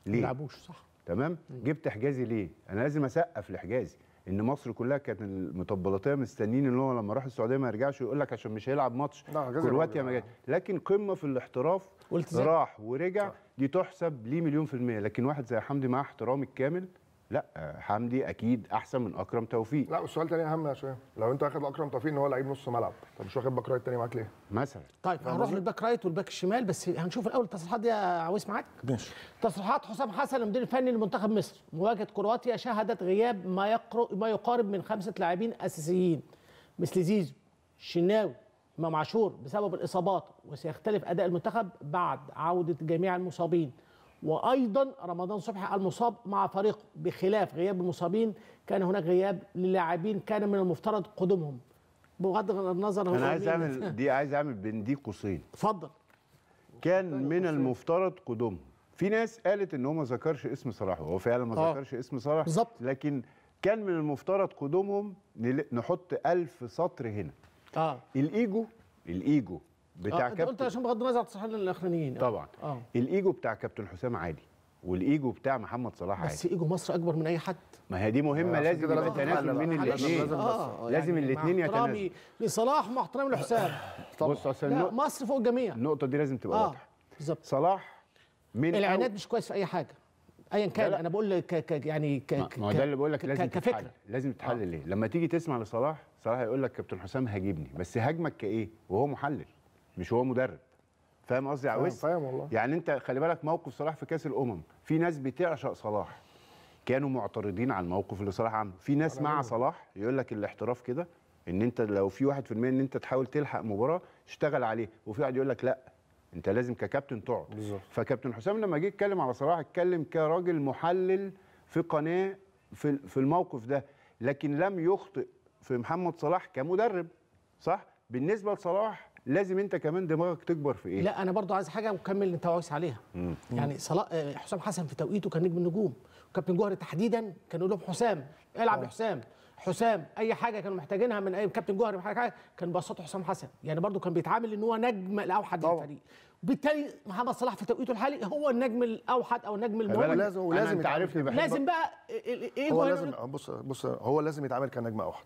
ليه ما لعبوش صح تمام مم. جبت حجازي ليه انا لازم اسقف لحجازي ان مصر كلها كانت المطبلاتيه مستنيين ان هو لما راح السعوديه ما يرجعش ويقول لك عشان مش هيلعب ماتش كرواتيا ما جاش يعني. لكن قمه في الاحتراف راح ورجع دي تحسب ليه مليون في الميه لكن واحد زي حمدي مع احترامي الكامل لا آه، حمدي اكيد احسن من اكرم توفيق لا والسؤال الثاني اهم يا شباب لو انت واخد اكرم توفيق ان هو لعيب نص ملعب طب مش واخد باك رايت ثاني معاك ليه مثلا طيب هنروح للباك رايت والباك الشمال بس هنشوف الاول التصريحات دي يا عويس معاك ماشي تصريحات حسام حسن المدير الفني لمنتخب مصر مواجهه كرواتيا شهدت غياب ما يقرب ما يقارب من خمسه لاعبين اساسيين مثل زيزو الشناوي امام عاشور بسبب الاصابات وسيختلف اداء المنتخب بعد عوده جميع المصابين وايضا رمضان صبحي المصاب مع فريقه بخلاف غياب المصابين كان هناك غياب للاعبين كان من المفترض قدومهم بغض النظر انا عايز اعمل دي عايز اعمل بين دي قوسين اتفضل كان من المفترض قدومهم في ناس قالت ان هو ما ذكرش اسم صلاح وهو فعلا ما آه. ذكرش اسم صلاح بالظبط لكن كان من المفترض قدومهم نحط ألف سطر هنا اه الايجو الايجو بتاع آه كابتن قلت عشان بغض النظر تصحيح للاخرانيين آه. طبعا آه. الايجو بتاع كابتن حسام عادي والايجو بتاع محمد صلاح عادي بس ايجو مصر اكبر من اي حد ما هي دي مهمه آه لازم يبقى تنازل بين الاثنين آه لازم يعني الاثنين يتنازلوا لصلاح مع احترامي لحسام بص اصل مصر فوق الجميع النقطه دي لازم تبقى آه واضحه بالظبط صلاح من الاعلانات مش كويس في اي حاجه ايا كان انا بقول لك ك... يعني ك... ما هو ده اللي بقول لك لازم ك... لازم تتحلل آه. ليه لما تيجي تسمع لصلاح صلاح هيقول لك كابتن حسام هاجبني بس هاجمك كايه وهو محلل مش هو مدرب فاهم قصدي يا عويس؟ فاهم والله يعني انت خلي بالك موقف صلاح في كاس الامم في ناس بتعشق صلاح كانوا معترضين على الموقف اللي صلاح عمله في ناس مع صلاح يقول لك الاحتراف كده ان انت لو في 1% ان انت تحاول تلحق مباراه اشتغل عليه وفي واحد يقول لك لا انت لازم ككابتن تقعد بالظبط فكابتن حسام لما جه يتكلم على صلاح اتكلم كراجل محلل في قناه في في الموقف ده لكن لم يخطئ في محمد صلاح كمدرب صح بالنسبه لصلاح لازم انت كمان دماغك تكبر في ايه لا انا برضو عايز حاجه مكمل انت عايز عليها مم. يعني صلاح آه، حسام حسن في توقيته كان نجم النجوم وكابتن جوهري تحديدا كان يقول لهم حسام العب يا آه. لحسام حسام اي حاجه كانوا محتاجينها من اي كابتن جوهري حاجه كان بسطه حسام حسن يعني برضو كان بيتعامل ان هو نجم الاوحد للفريق بالتالي محمد صلاح في توقيته الحالي هو النجم الاوحد او النجم المهم لازم ولازم انت عارفني لازم بقى ايه هو لازم بص بص هو لازم يتعامل كنجم اوحد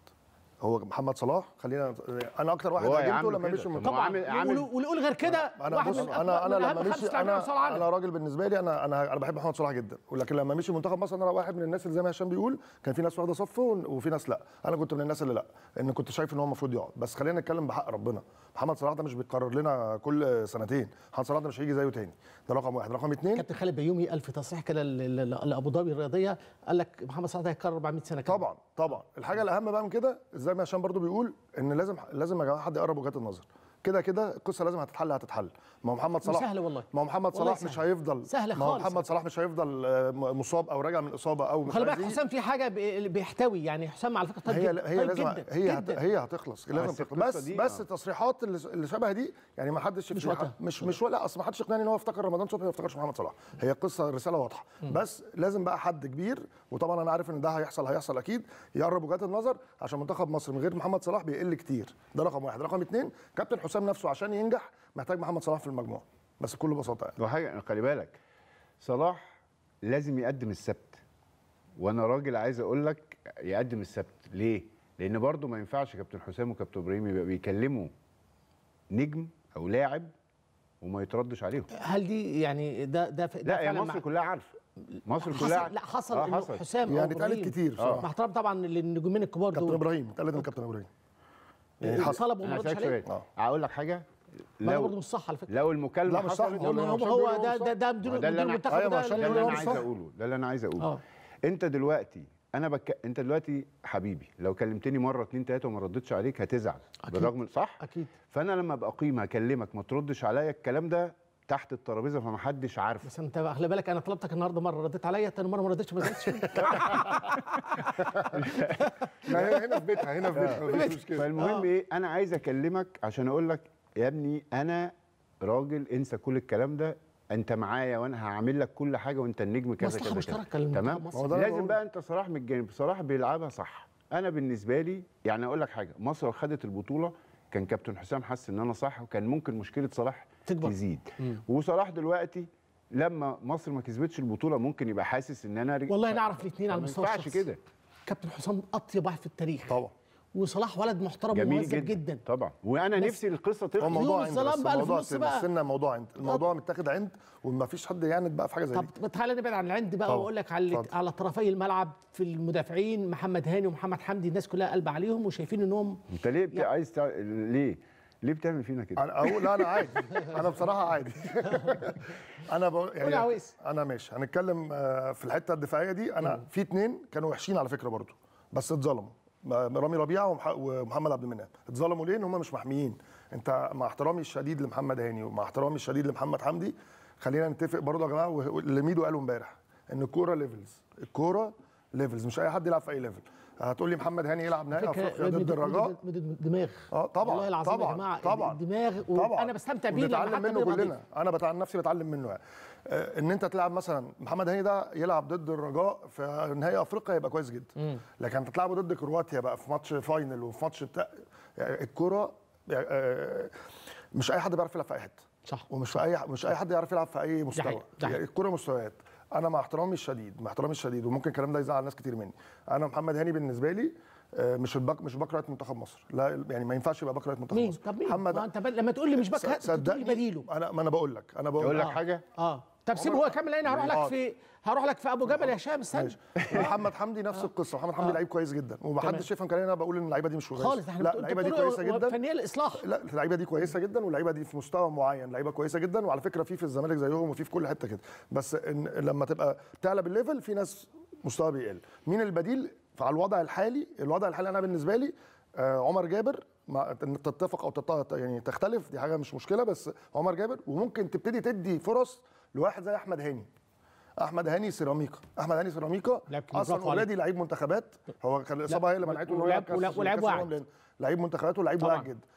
هو محمد صلاح خلينا انا اكتر واحد عجبته لما مشي من طبعا عامل ونقول غير كده انا واحد بص من انا انا لما مشي انا انا راجل بالنسبه لي انا انا انا بحب محمد صلاح جدا ولكن لما مشي منتخب مصر انا واحد من الناس اللي زي ما هشام بيقول كان في ناس واخده صفه وفي ناس لا انا كنت من الناس اللي لا ان كنت شايف ان هو المفروض يقعد بس خلينا نتكلم بحق ربنا محمد صلاح ده مش بيتكرر لنا كل سنتين محمد صلاح ده مش هيجي زيه تاني ده رقم واحد رقم اثنين كابتن خالد بيومي قال في تصريح كده لابو ظبي الرياضيه قال لك محمد صلاح ده هيتكرر 400 سنه كده طبعا طبعا الحاجه الاهم بقى من كده الزلمي عشان برضو بيقول ان لازم لازم يا جماعه حد يقرب وجهات النظر كده كده القصه لازم هتتحل هتتحل ما هو محمد صلاح سهله والله ما هو محمد صلاح مش هيفضل سهله خالص ما محمد صلاح مش هيفضل آه، مصاب او راجع من اصابه او مش خلي بالك حسام في حاجه بيحتوي يعني حسام على فكره طيب هي هي طيب لازم جداً هي جداً هي هتخلص لازم تخلص بس بس التصريحات آه. اللي شبه دي يعني ما حدش مش مش مش ولا اصل ما حدش يقنعني ان هو افتكر رمضان صبحي ما افتكرش محمد صلاح هي قصه رساله واضحه بس لازم بقى حد كبير وطبعا انا عارف ان ده هيحصل هيحصل اكيد يقرب وجهات النظر عشان منتخب مصر من غير محمد صلاح بيقل كتير ده رقم واحد رقم اثنين كابتن حسام حسام نفسه عشان ينجح محتاج محمد صلاح في المجموعه بس بكل بساطه يعني وحاجه خلي بالك صلاح لازم يقدم السبت وانا راجل عايز اقول لك يقدم السبت ليه؟ لان برضه ما ينفعش كابتن حسام وكابتن ابراهيم يبقى بيكلموا نجم او لاعب وما يتردش عليهم هل دي يعني ده ده, ده لا يا مصر مع... كلها عارفه مصر حصل كلها لا حصل, آه حصل. حسام يعني اتقالت كتير آه. مع احترام طبعا للنجومين الكبار دول كابتن ابراهيم اتقالت من كابتن ابراهيم يعني إيه، حصل طلب وما ردش هقول لك حاجه لو برضه مش صح على فكره لو المكالمه لا مش صح هو هو ده ده ده مدير ده اللي انا أيوة، ده اللي انا عايز اقوله ده اللي انا عايز اقوله آه. انت دلوقتي انا بك... انت دلوقتي حبيبي لو كلمتني مره اتنين تلاته وما ردتش عليك هتزعل أكيد. بالرغم صح اكيد فانا لما ابقى قيمه اكلمك ما تردش عليا الكلام ده تحت الترابيزه فمحدش عارفه بس انت خلي بالك انا طلبتك النهارده مره رديت عليا تاني مره ما رديتش ما ردتش لا هنا في بيتها هنا في بيتها مش مشكله فالمهم آه. ايه انا عايز اكلمك عشان اقول لك يا ابني انا راجل انسى كل الكلام ده انت معايا وانا هعمل لك كل حاجه وانت النجم كذا كذا مشتركه تمام لازم بقى انت صلاح من الجانب صلاح بيلعبها صح انا بالنسبه لي يعني اقول لك حاجه مصر خدت البطوله كان كابتن حسام حس ان انا صح وكان ممكن مشكله صلاح تكبر. تزيد مم. وصلاح دلوقتي لما مصر ما كسبتش البطوله ممكن يبقى حاسس ان انا رجع والله نعرف الاثنين على المستوى الشخصي كده كابتن حسام اطيب واحد في التاريخ طبعا وصلاح ولد محترم جميل جدا, جدا طبعا وانا نفسي القصه تخلص موضوع عند بس بقى الموضوع سنة موضوع عند الموضوع متاخد عند وما فيش حد يعند بقى في حاجه زي دي طب تعالى نبعد عن العند بقى واقول لك على على طرفي الملعب في المدافعين محمد هاني ومحمد حمدي الناس كلها قلب عليهم وشايفين انهم انت ليه بت... عايز ليه ليه بتعمل فينا كده؟ انا اقول لا انا عادي انا بصراحه عادي انا بقول يعني انا ماشي هنتكلم آه، في الحته الدفاعيه دي انا في اثنين كانوا وحشين على فكره برضو بس اتظلموا رامي ربيعه ومحمد عبد المنعم اتظلموا ليه ان هم مش محميين انت مع احترامي الشديد لمحمد هاني ومع احترامي الشديد لمحمد حمدي خلينا نتفق برضه يا جماعه واللي ميدو قاله امبارح ان الكوره ليفلز الكوره ليفلز مش اي حد يلعب في اي ليفل هتقول لي محمد هاني يلعب نهائي افريقيا ضد الرجاء دماغ اه طبعا والله العظيم طبعا يا جماعه طبعا دماغ وانا انا بستمتع بيه بنتعلم منه كلنا انا بتعلم نفسي بتعلم منه يعني آه، ان انت تلعب مثلا محمد هاني ده يلعب ضد الرجاء في نهائي افريقيا يبقى كويس جدا مم. لكن انت تلعبه ضد كرواتيا بقى في ماتش فاينل وفي ماتش بتاع يعني الكوره آه، مش اي حد بيعرف يلعب في اي حته صح ومش في اي مش اي حد يعرف يلعب في اي مستوى يعني الكوره مستويات انا مع احترامي الشديد مع احترامي الشديد وممكن الكلام ده يزعل ناس كتير مني انا محمد هاني بالنسبه لي مش الباك مش باك رايت منتخب مصر لا يعني ما ينفعش يبقى باك رايت منتخب مين؟ مصر طب مين؟ محمد ما انت لما تقول لي مش باك رايت بديله انا ما انا بقول لك انا بقول لك حاجه اه طب سيبه هو كمل انا هروح لك في هروح لك في ابو جبل يا هشام استنى محمد حمدي نفس آه. القصه محمد حمدي آه. لعيب كويس جدا ومحدش يفهم كلامي انا بقول ان اللعيبه دي مش كويسه خالص احنا لا اللعيبه دي كويسه جدا فنيه الاصلاح لا اللعيبه دي كويسه جدا واللعيبه دي في مستوى معين لعيبه كويسه جدا وعلى فكره في في الزمالك زيهم وفي في كل حته كده بس إن لما تبقى تعلى بالليفل في ناس مستوى بيقل مين البديل على الوضع الحالي الوضع الحالي انا بالنسبه لي آه عمر جابر ما تتفق او يعني تختلف دي حاجه مش مشكله بس عمر جابر وممكن تبتدي تدي فرص لواحد زي احمد هاني احمد هاني سيراميكا احمد هاني سيراميكا اصلا اولادي لعيب منتخبات هو كان الاصابه هي اللي منعته ان هو يلعب واعد لعيب منتخبات ولعيب واعد جدا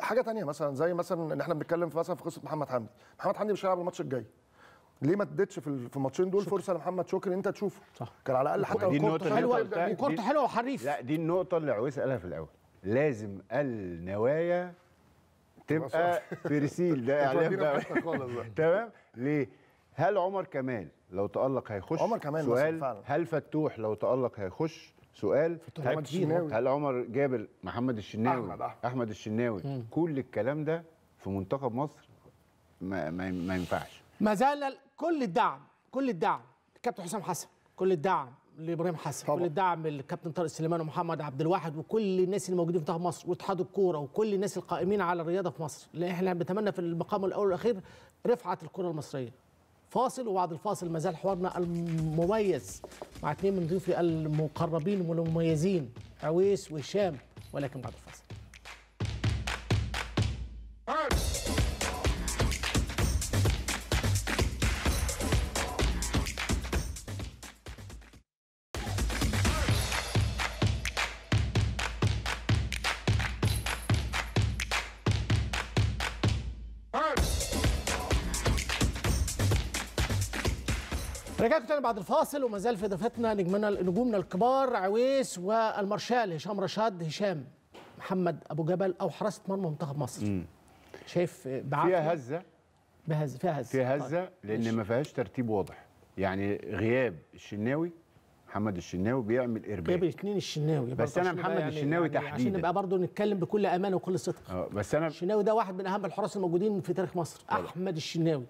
حاجه ثانيه مثلا زي مثلا ان احنا بنتكلم في مثلا في قصه محمد حمدي محمد حمدي مش هيلعب الماتش الجاي ليه ما اديتش في الماتشين دول شكرا. فرصه لمحمد شكري انت تشوفه صح كان على الاقل حتى كورته حلوه وكورته حلوه وحريف لا دي النقطه اللي عويس قالها في الاول لازم النوايا تبقى في رسيل ده اعلام تمام ليه؟ هل عمر كمال لو تألق هيخش؟ عمر كمال سؤال فعلا. هل فتوح لو تألق هيخش؟ سؤال محمد هل عمر جابر محمد الشناوي احمد احمد, أحمد الشناوي مم. كل الكلام ده في منتخب مصر ما, ما, ما ينفعش ما زال كل الدعم كل الدعم كابتن حسام حسن كل الدعم لابراهيم حسن طبعا. كل الدعم للكابتن طارق سليمان ومحمد عبد الواحد وكل الناس اللي موجودين في منتخب مصر واتحاد الكوره وكل الناس القائمين على الرياضه في مصر لان احنا بنتمنى في المقام الاول والاخير رفعت الكرة المصرية فاصل وبعد الفاصل مازال حوارنا المميز مع اثنين من ضيوفي المقربين والمميزين عويس وهشام ولكن بعد الفاصل رجعتوا تاني بعد الفاصل وما زال في ضيفتنا نجمنا نجومنا الكبار عويس والمارشال هشام رشاد هشام محمد ابو جبل او حراسه مرمى منتخب مصر مم. شايف بعقل فيها هزه بهز فيها هزه فيها هزه طيب. لان ما فيهاش ترتيب واضح يعني غياب الشناوي محمد الشناوي بيعمل ارباك غياب الاثنين الشناوي بس انا محمد يعني الشناوي يعني تحديدا عشان نبقى برضه نتكلم بكل امانه وكل صدق آه، بس انا الشناوي ده واحد من اهم الحراس الموجودين في تاريخ مصر طبعا. احمد الشناوي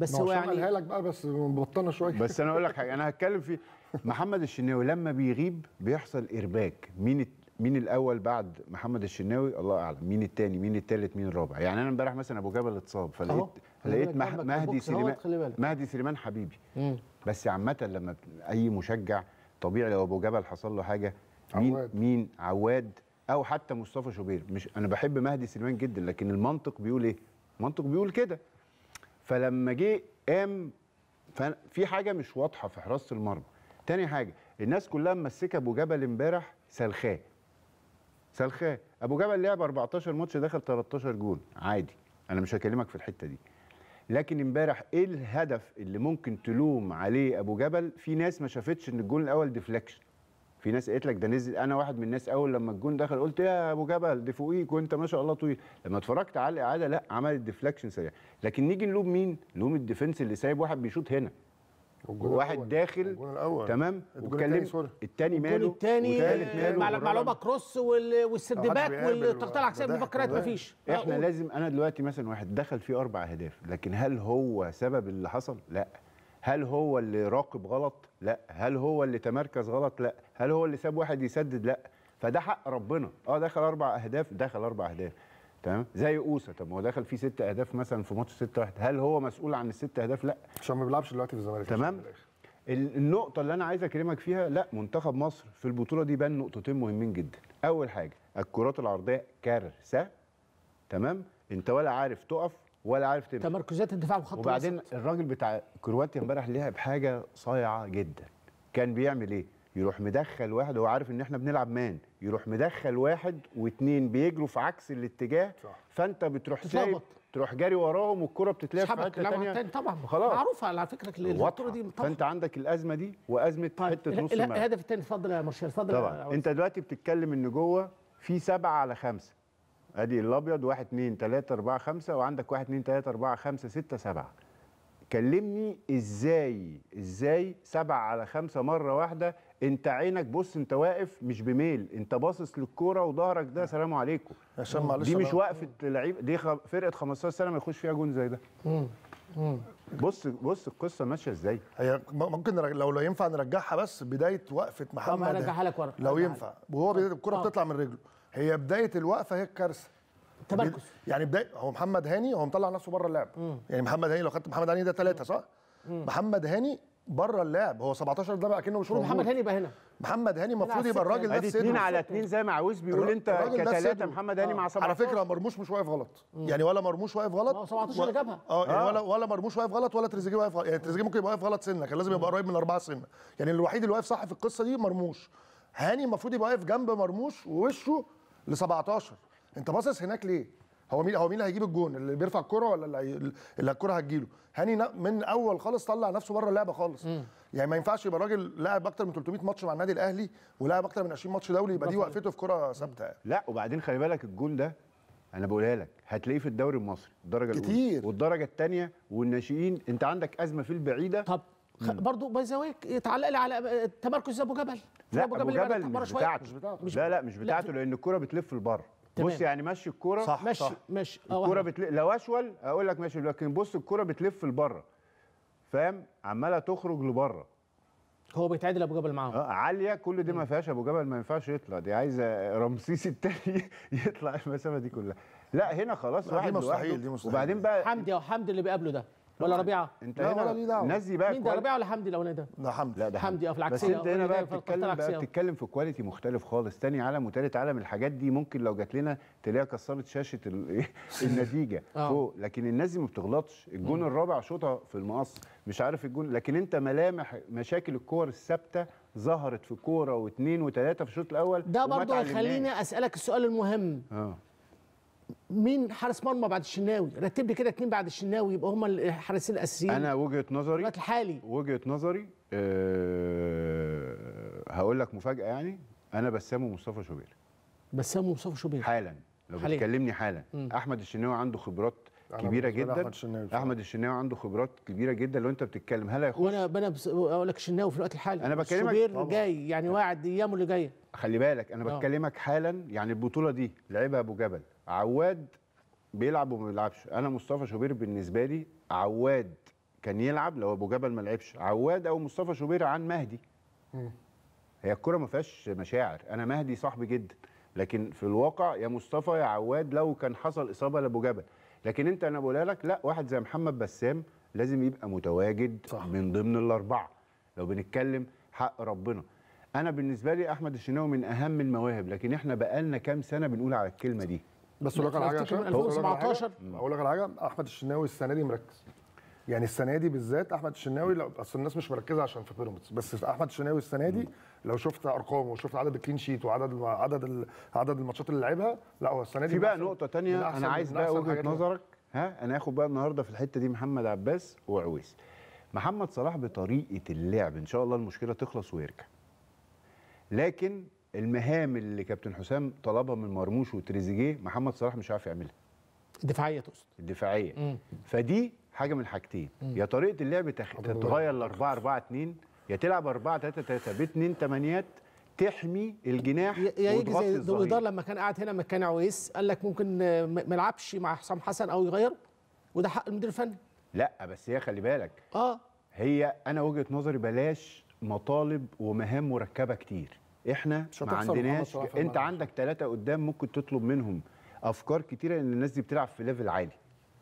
بس هو يعني لك بقى بس مبطنه شويه بس انا اقول لك حاجه انا هتكلم في محمد الشناوي لما بيغيب بيحصل ارباك مين مين الاول بعد محمد الشناوي الله اعلم مين الثاني مين الثالث مين الرابع يعني انا امبارح مثلا ابو جبل اتصاب فلقيت لقيت مهدي سليمان مهدي سليمان حبيبي مم. بس عامه لما اي مشجع طبيعي لو ابو جبل حصل له حاجه مين عواد. مين عواد او حتى مصطفى شوبير مش انا بحب مهدي سليمان جدا لكن المنطق بيقول ايه المنطق بيقول كده فلما جه قام في حاجه مش واضحه في حراسه المرمى تاني حاجه الناس كلها ممسكه ابو جبل امبارح سلخاه سلخاه ابو جبل لعب 14 ماتش دخل 13 جون عادي انا مش هكلمك في الحته دي لكن امبارح ايه الهدف اللي ممكن تلوم عليه ابو جبل في ناس ما شافتش ان الجون الاول ديفليكشن في ناس قالت لك ده نزل انا واحد من الناس اول لما الجون دخل قلت يا ابو جبل دي فوقيك وانت ما شاء الله طويل لما اتفرجت على الاعاده لا عملت ديفلكشن سريع لكن نيجي نلوم مين نلوم الديفنس اللي سايب واحد بيشوط هنا واحد الأول. داخل تمام واتكلمت الثاني ماله الثاني معلومه كروس باك والتغطيه العكسيه بيفكرات مفيش احنا أقول. لازم انا دلوقتي مثلا واحد دخل فيه اربع اهداف لكن هل هو سبب اللي حصل؟ لا هل هو اللي راقب غلط؟ لا هل هو اللي تمركز غلط لا هل هو اللي ساب واحد يسدد لا فده حق ربنا اه دخل اربع اهداف دخل اربع اهداف تمام زي اوسا طب ما هو دخل فيه ست اهداف مثلا في ماتش 6 1 هل هو مسؤول عن الست اهداف لا عشان ما بيلعبش دلوقتي في الزمالك تمام النقطة اللي أنا عايز أكلمك فيها لا منتخب مصر في البطولة دي بان نقطتين مهمين جدا. أول حاجة الكرات العرضية كارثة تمام؟ أنت ولا عارف تقف ولا عارف تمشي تمركزات دفاع وخط وبعدين وسط. الراجل بتاع كرواتيا امبارح لعب حاجه صايعه جدا كان بيعمل ايه يروح مدخل واحد هو عارف ان احنا بنلعب مان يروح مدخل واحد واثنين بيجروا في عكس الاتجاه صح. فانت بتروح سايب تروح جاري وراهم والكره بتتلعب في حته ثانيه طبعا خلاص معروفه على فكره الكره دي طبعا. فانت عندك الازمه دي وازمه طيب. حته نص الهدف الثاني اتفضل يا مرشد اتفضل طبعا انت دلوقتي بتتكلم ان جوه في سبعه على خمسه ادي الابيض 1 2 3 4 5 وعندك 1 2 3 4 5 6 7 كلمني ازاي ازاي 7 على 5 مره واحده انت عينك بص انت واقف مش بميل انت باصص للكوره وظهرك ده سلام عليكم عشان معلش دي مش وقفه لعيب دي فرقه 15 سنه ما يخش فيها جون زي ده بص بص القصه ماشيه ازاي هي ممكن لو لو ينفع نرجعها بس بدايه وقفه محمد طب هرجعها لك ورا لو ينفع وهو الكوره بتطلع من رجله هي بدايه الوقفه هي الكارثه تمركز يعني بدايه هو محمد هاني هو مطلع نفسه بره اللعب مم. يعني محمد هاني لو خدت محمد هاني ده ثلاثه صح؟ مم. محمد هاني بره اللعب هو 17 ده بقى كانه مش محمد هاني بقى هنا محمد هاني المفروض يبقى الراجل ده سيد اثنين على اثنين زي ما عاوز بيقول انت كثلاثه محمد هاني آه. مع 17 على فكره مرموش مش واقف غلط مم. يعني ولا مرموش واقف غلط هو 17 اللي جابها اه يعني آه. ولا ولا مرموش واقف غلط ولا تريزيجيه واقف غلط يعني تريزيجيه ممكن يبقى واقف غلط سنه كان لازم يبقى قريب من اربعه سنه يعني الوحيد اللي واقف صح في القصه دي مرموش هاني المفروض يبقى واقف جنب مرموش ووشه ل 17 انت باصص هناك ليه هو مين هو مين اللي هيجيب الجون اللي بيرفع الكره ولا اللي, اللي الكره هتجيله هاني من اول خالص طلع نفسه بره اللعبه خالص م. يعني ما ينفعش يبقى راجل لاعب اكتر من 300 ماتش مع النادي الاهلي ولاعب اكتر من 20 ماتش دولي يبقى دي وقفته في كره ثابته يعني. لا وبعدين خلي بالك الجون ده انا بقولها لك هتلاقيه في الدوري المصري الدرجه كتير. الاولى والدرجه الثانيه والناشئين انت عندك ازمه في البعيده طب برضه باي ذا يتعلق لي على تمركز ابو جبل لا ابو جبل, جبل مش بتاعته. مش بتاعته مش لا لا مش بتاعته لا. لان الكوره بتلف لبره بص يعني مشي الكوره صح مشي صح. مشي الكوره بتل... لو اشول اقول لك ماشي لكن بص الكوره بتلف لبره فاهم عماله تخرج لبره هو بيتعدل ابو جبل معاهم اه عاليه كل دي ما فيهاش ابو جبل ما ينفعش يطلع دي عايزه رمسيس الثاني يطلع المسافه دي كلها لا هنا خلاص واحد مستحيل دي مستحيل وبعدين بقى حمدي او حمدي اللي بيقابله ده ولا ربيعه انت لا هنا ولا ليه دعوه نزي بقى مين ده ربيعه ولا حمدي الاولاني ده؟ لا حمدي لا ده حمدي اه في العكسيه بس انت هنا بقى بتتكلم بقى بتتكلم في كواليتي مختلف خالص تاني عالم وتالت عالم الحاجات دي ممكن لو جات لنا تلاقيها كسرت شاشه النتيجه آه. فوق لكن النزي ما بتغلطش الجون الرابع شوطها في المقص مش عارف الجون لكن انت ملامح مشاكل الكور الثابته ظهرت في كوره واثنين وثلاثه في الشوط الاول ده برضه هيخليني اسالك السؤال المهم اه مين حارس مرمى بعد الشناوي رتب لي كده اتنين بعد الشناوي يبقى هم الحارسين الاساسيين انا وجهه نظري الوقت الحالي وجهه نظري أه هقول لك مفاجاه يعني انا بسام ومصطفى شوبير بسام ومصطفى شوبير حالا لو حالي. بتكلمني حالا م. احمد الشناوي عنده خبرات كبيره جدا احمد الشناوي احمد الشناوي عنده خبرات كبيره جدا لو انت بتتكلم هل هيخش وانا انا اقول لك الشناوي في الوقت الحالي انا بكلمك شوبير جاي يعني واعد ايامه اللي جايه خلي بالك انا آه. بكلمك حالا يعني البطوله دي لعبها ابو جبل عواد بيلعب وما بيلعبش انا مصطفى شوبير بالنسبه لي عواد كان يلعب لو ابو جبل ما لعبش عواد او مصطفى شوبير عن مهدي هي الكره ما فيهاش مشاعر انا مهدي صاحبي جدا لكن في الواقع يا مصطفى يا عواد لو كان حصل اصابه لابو جبل لكن انت انا بقول لك لا واحد زي محمد بسام لازم يبقى متواجد صح. من ضمن الاربعه لو بنتكلم حق ربنا انا بالنسبه لي احمد الشناوي من اهم المواهب لكن احنا بقالنا كام سنه بنقول على الكلمه دي بس اقول لك على حاجه 2017 اقول لك على حاجه احمد الشناوي السنه دي مركز يعني السنه دي بالذات احمد الشناوي لو اصل الناس مش مركزه عشان في بيراميدز بس احمد الشناوي السنه دي لو شفت ارقامه وشفت عدد الكلين شيت وعدد عدد عدد الماتشات اللي لعبها لا هو السنه دي في بقى نقطه ثانيه انا عايز بقى وجهه نظرك ها انا هاخد بقى النهارده في الحته دي محمد عباس وعويس محمد صلاح بطريقه اللعب ان شاء الله المشكله تخلص ويرجع لكن المهام اللي كابتن حسام طلبها من مرموش وتريزيجيه محمد صلاح مش عارف يعملها الدفاعيه تقصد الدفاعيه مم. فدي حاجه من حاجتين يا طريقه اللعب تخ... تتغير ل 4 4 2 يا تلعب 4 3 3 ب 2 8 تحمي الجناح يا يجي زي دويدار لما كان قاعد هنا مكان عويس قال لك ممكن ما يلعبش مع حسام حسن او يغيره وده حق المدير الفني لا بس هي خلي بالك اه هي انا وجهه نظري بلاش مطالب ومهام مركبه كتير احنا ما عندناش انت عندك ثلاثه قدام ممكن تطلب منهم افكار كتيره لان الناس دي بتلعب في ليفل عالي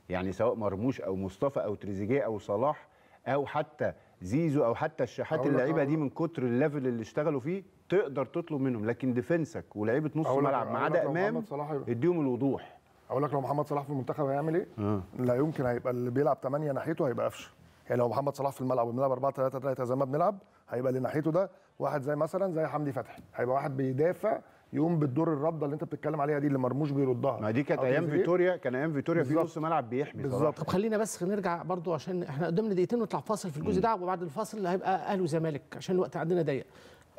يعني سواء مرموش او مصطفى او تريزيجيه او صلاح او حتى زيزو او حتى الشحات اللعيبه دي من كتر الليفل اللي اشتغلوا فيه تقدر تطلب منهم لكن ديفنسك ولاعيبه نص ملعب ما عدا امام اديهم الوضوح اقول لك لو محمد صلاح في المنتخب هيعمل ايه؟ أه. لا يمكن هيبقى اللي بيلعب 8 ناحيته هيبقى قفشه يعني لو محمد صلاح في الملعب وبنلعب 4 3 3 زي ما بنلعب هيبقى اللي ناحيته ده واحد زي مثلا زي حمدي فتحي هيبقى واحد بيدافع يقوم بالدور الرده اللي انت بتتكلم عليها دي اللي مرموش بيردها ما دي كانت ايام فيتوريا كان ايام فيتوريا في نص ملعب بيحمي بالظبط طب خلينا بس نرجع برضو عشان احنا قدامنا دقيقتين ونطلع فاصل في الجزء ده وبعد الفاصل هيبقى اهلي وزمالك عشان الوقت عندنا ضيق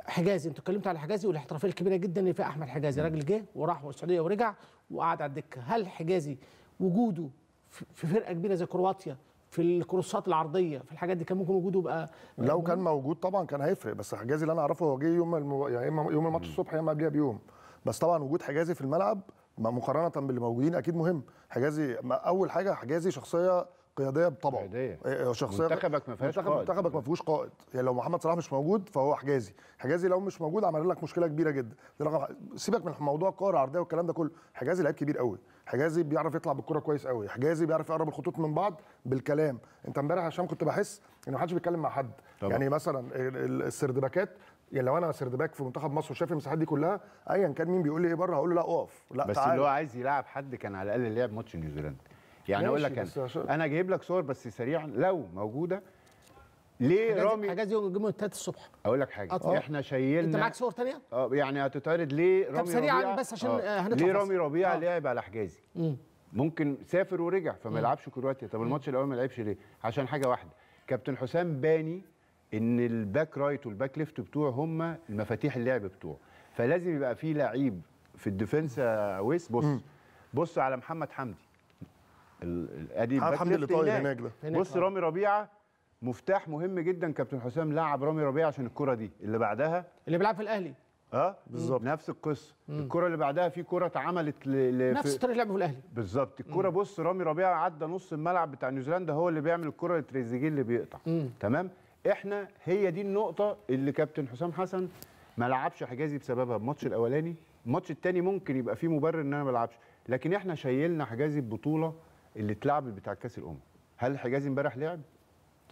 حجازي انتوا اتكلمتوا على حجازي والاحترافيه الكبيره جدا اللي فيها احمد حجازي راجل جه وراح السعوديه ورجع وقعد على الدكه هل حجازي وجوده في فرقه كبيره زي كرواتيا في الكروسات العرضيه في الحاجات دي كان ممكن وجوده يبقى لو يعني كان موجود طبعا كان هيفرق بس حجازي اللي انا اعرفه هو جه يوم المو... يا يعني اما يوم الماتش الصبح يا اما قبلها بيوم بس طبعا وجود حجازي في الملعب مقارنه باللي موجودين اكيد مهم حجازي اول حاجه حجازي شخصيه قياديه بطبعه قياديه آه، آه، شخصيه منتخبك ما فيهاش قائد منتخبك ما فيهوش قائد يعني لو محمد صلاح مش موجود فهو حجازي حجازي لو مش موجود عمل لك مشكله كبيره جدا ده رقم سيبك من موضوع الكوره العرضيه والكلام ده كله حجازي لعيب كبير قوي حجازي بيعرف يطلع بالكوره كويس قوي حجازي بيعرف يقرب الخطوط من بعض بالكلام انت امبارح عشان كنت بحس ان محدش بيتكلم مع حد طبعا. يعني مثلا السردباكات يعني لو انا سردباك في منتخب مصر وشايف المساحات دي كلها ايا كان مين بيقول لي ايه بره هقول له لا اقف لا بس تعالى. اللي هو عايز يلعب حد كان على الاقل لعب ماتش نيوزيلندا يعني اقول لك انا انا جايب لك صور بس سريعا لو موجوده ليه رامي حاجات زي يوم الثلاث الصبح اقول لك حاجه أطلع. احنا شيلنا انت معاك صور ثانيه اه يعني هتتعرض ليه رامي طب سريعا بس عشان آه، هنطلع ليه رامي ربيع آه. لعب على حجازي مم. ممكن سافر ورجع فما لعبش كرواتيا طب الماتش الاول ما لعبش ليه عشان حاجه واحده كابتن حسام باني ان الباك رايت والباك ليفت بتوعه هم المفاتيح اللعب بتوعه فلازم يبقى في لعيب في الديفنس ويس بص بص على محمد حمدي ادي الحمد لله طاير هناك ده بص آه. رامي ربيعه مفتاح مهم جدا كابتن حسام لعب رامي ربيعه عشان الكره دي اللي بعدها اللي بيلعب في الاهلي اه بالظبط نفس القصه الكره اللي بعدها في كره اتعملت ل... ل... نفس طريقه لعبه في الاهلي بالظبط الكره بص رامي ربيعه عدى نص الملعب بتاع نيوزيلندا هو اللي بيعمل الكره لتريزيجيه اللي بيقطع مم. تمام احنا هي دي النقطه اللي كابتن حسام حسن ما لعبش حجازي بسببها الماتش الاولاني الماتش الثاني ممكن يبقى فيه مبرر ان انا ما العبش لكن احنا شيلنا حجازي ببطوله اللي اتلعبت بتاع كاس الامم هل حجازي امبارح لعب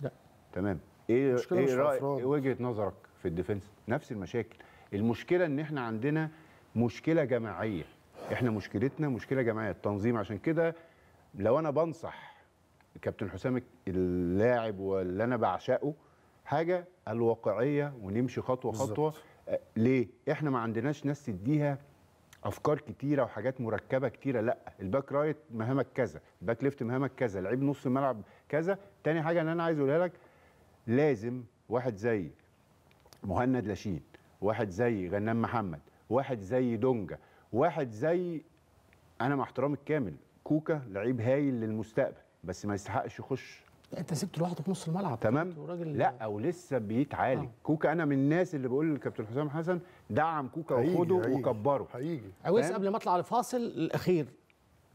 لا تمام ايه ايه رايك إيه وجهه نظرك في الديفنس نفس المشاكل المشكله ان احنا عندنا مشكله جماعيه احنا مشكلتنا مشكله جماعيه التنظيم عشان كده لو انا بنصح كابتن حسام اللاعب واللي انا بعشقه حاجه الواقعيه ونمشي خطوه بالزبط. خطوه آه، ليه احنا ما عندناش ناس تديها افكار كتيره وحاجات مركبه كتيره لا الباك رايت مهامك كذا الباك ليفت مهامك كذا لعيب نص الملعب كذا تاني حاجه ان انا عايز اقولها لك لازم واحد زي مهند لاشين واحد زي غنام محمد واحد زي دونجا واحد زي انا مع احترامي الكامل كوكا لعيب هايل للمستقبل بس ما يستحقش يخش انت سبت لوحده في نص الملعب تمام لا ولسه بيتعالج آه. كوكا انا من الناس اللي بقول للكابتن حسام حسن دعم كوكا وخده وكبره هيجي عاوز قبل ما اطلع الفاصل الاخير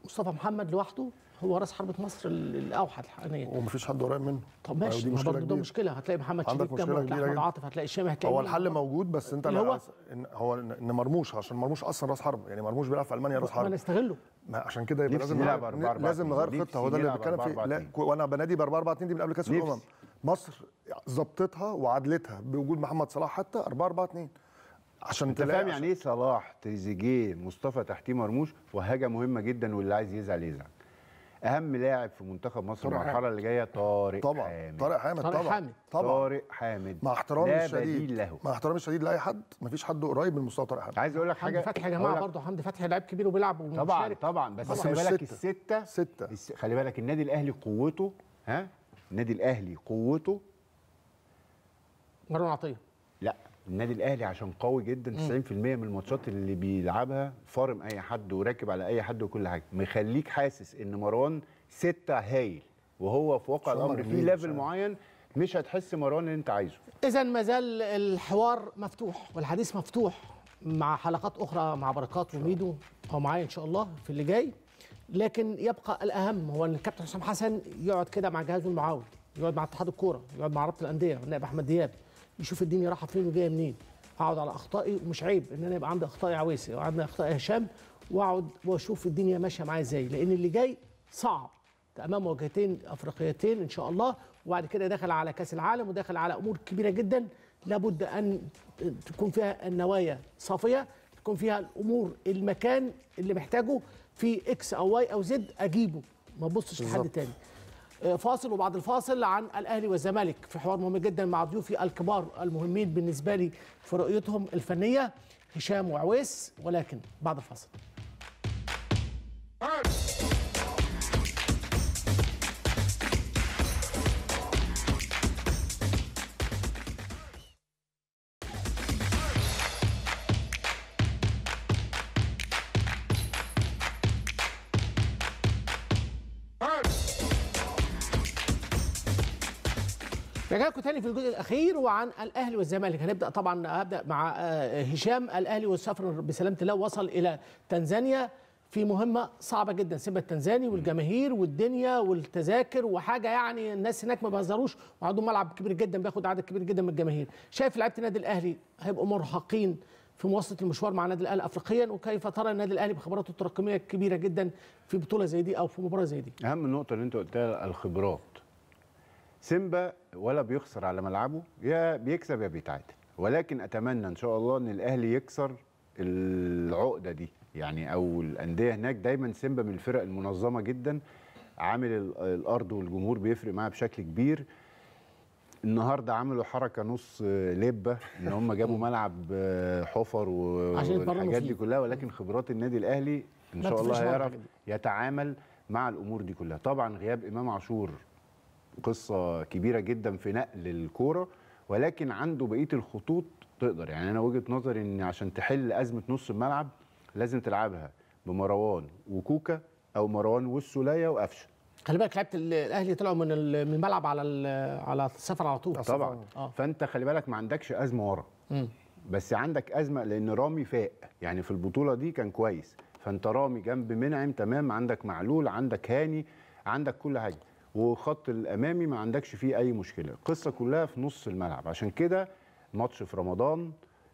مصطفى محمد لوحده هو راس حربه مصر الاوحد حاليا ومفيش حد قريب منه طب ماشي ما برضه ده مشكله هتلاقي محمد شريف كام مشكله احمد عاطف هتلاقي الشامي هتلاقي هو الحل موجود بس انت اللي هو إن هو ان مرموش عشان مرموش اصلا راس حربه يعني مرموش بيلعب في المانيا راس حربه ما نستغله ما عشان كده يبقى لازم نلعب لازم نغير خطه هو ده اللي بيتكلم فيه لا وانا بنادي ب 4 4 2 دي من قبل كاس الامم مصر ظبطتها وعدلتها بوجود محمد صلاح حتى 4 4 2 عشان انت فاهم يعني ايه صلاح تريزيجيه مصطفى تحتيه مرموش وهجه مهمه جدا واللي عايز يزعل يزعل اهم لاعب في منتخب مصر المرحله اللي جايه طارق طبعا حامد طارق حامد طارق طبعا حامد. طبعا طارق حامد مع احترامي الشديد له مع احترامي الشديد لاي حد مفيش حد قريب من مستوى طارق حامد عايز اقول لك حاجه حمدي فتحي يا جماعه برضه حمدي فتحي لعيب كبير وبيلعب ومشارك طبعا طبعا بس بس خلي بالك السته سته خلي بالك النادي الاهلي قوته ها النادي الاهلي قوته مروان عطيه النادي الاهلي عشان قوي جدا 90% من الماتشات اللي بيلعبها فارم اي حد وراكب على اي حد وكل حاجه مخليك حاسس ان مروان سته هايل وهو في واقع الامر في ليفل معين مش هتحس مروان اللي انت عايزه اذا ما زال الحوار مفتوح والحديث مفتوح مع حلقات اخرى مع بركات وميدو او معايا ان شاء الله في اللي جاي لكن يبقى الاهم هو ان الكابتن حسام حسن يقعد كده مع جهازه المعاون يقعد مع اتحاد الكوره يقعد مع رابطه الانديه والنائب احمد دياب يشوف الدنيا رايحه فين وجايه منين اقعد على اخطائي ومش عيب ان انا يبقى عندي اخطائي عويسي وعندي اخطاء هشام واقعد واشوف الدنيا ماشيه معايا ازاي لان اللي جاي صعب امام مواجهتين افريقيتين ان شاء الله وبعد كده داخل على كاس العالم وداخل على امور كبيره جدا لابد ان تكون فيها النوايا صافيه تكون فيها الامور المكان اللي محتاجه في اكس او واي او زد اجيبه ما ابصش لحد تاني آه، فاصل وبعد الفاصل عن الاهلي والزمالك في حوار مهم جدا مع ضيوفي الكبار المهمين بالنسبه لي في رؤيتهم الفنيه هشام وعويس ولكن بعد الفاصل رجعنا لكم تاني في الجزء الاخير وعن الاهلي والزمالك هنبدا طبعا هبدا مع آه، هشام الاهلي والسفر بسلامه الله وصل الى تنزانيا في مهمه صعبه جدا سيبها التنزاني والجماهير والدنيا والتذاكر وحاجه يعني الناس هناك ما بيهزروش وعندهم ملعب كبير جدا بياخد عدد كبير جدا من الجماهير شايف لعيبه النادي الاهلي هيبقوا مرهقين في مواصله المشوار مع النادي الاهلي افريقيا وكيف ترى النادي الاهلي بخبراته التراكميه الكبيره جدا في بطوله زي دي او في مباراه زي دي اهم نقطه اللي انت قلتها الخبرات سيمبا ولا بيخسر على ملعبه يا بيكسب يا بيتعادل ولكن اتمنى ان شاء الله ان الاهلي يكسر العقده دي يعني او الانديه هناك دايما سيمبا من الفرق المنظمه جدا عامل الارض والجمهور بيفرق معاه بشكل كبير النهارده عملوا حركه نص لبه ان هم جابوا ملعب آه، حفر والحاجات دي كلها ولكن خبرات النادي الاهلي ان شاء الله هيعرف يتعامل مع الامور دي كلها طبعا غياب امام عاشور قصه كبيره جدا في نقل الكوره ولكن عنده بقيه الخطوط تقدر يعني انا وجهه نظري ان عشان تحل ازمه نص الملعب لازم تلعبها بمروان وكوكا او مروان والسوليه وقفشه خلي بالك لعيبه الاهلي طلعوا من من الملعب على على السفر على طول طبعا آه. فانت خلي بالك ما عندكش ازمه ورا بس عندك ازمه لان رامي فاق يعني في البطوله دي كان كويس فانت رامي جنب منعم تمام عندك معلول عندك هاني عندك كل حاجه وخط الامامي ما عندكش فيه اي مشكله القصه كلها في نص الملعب عشان كده ماتش في رمضان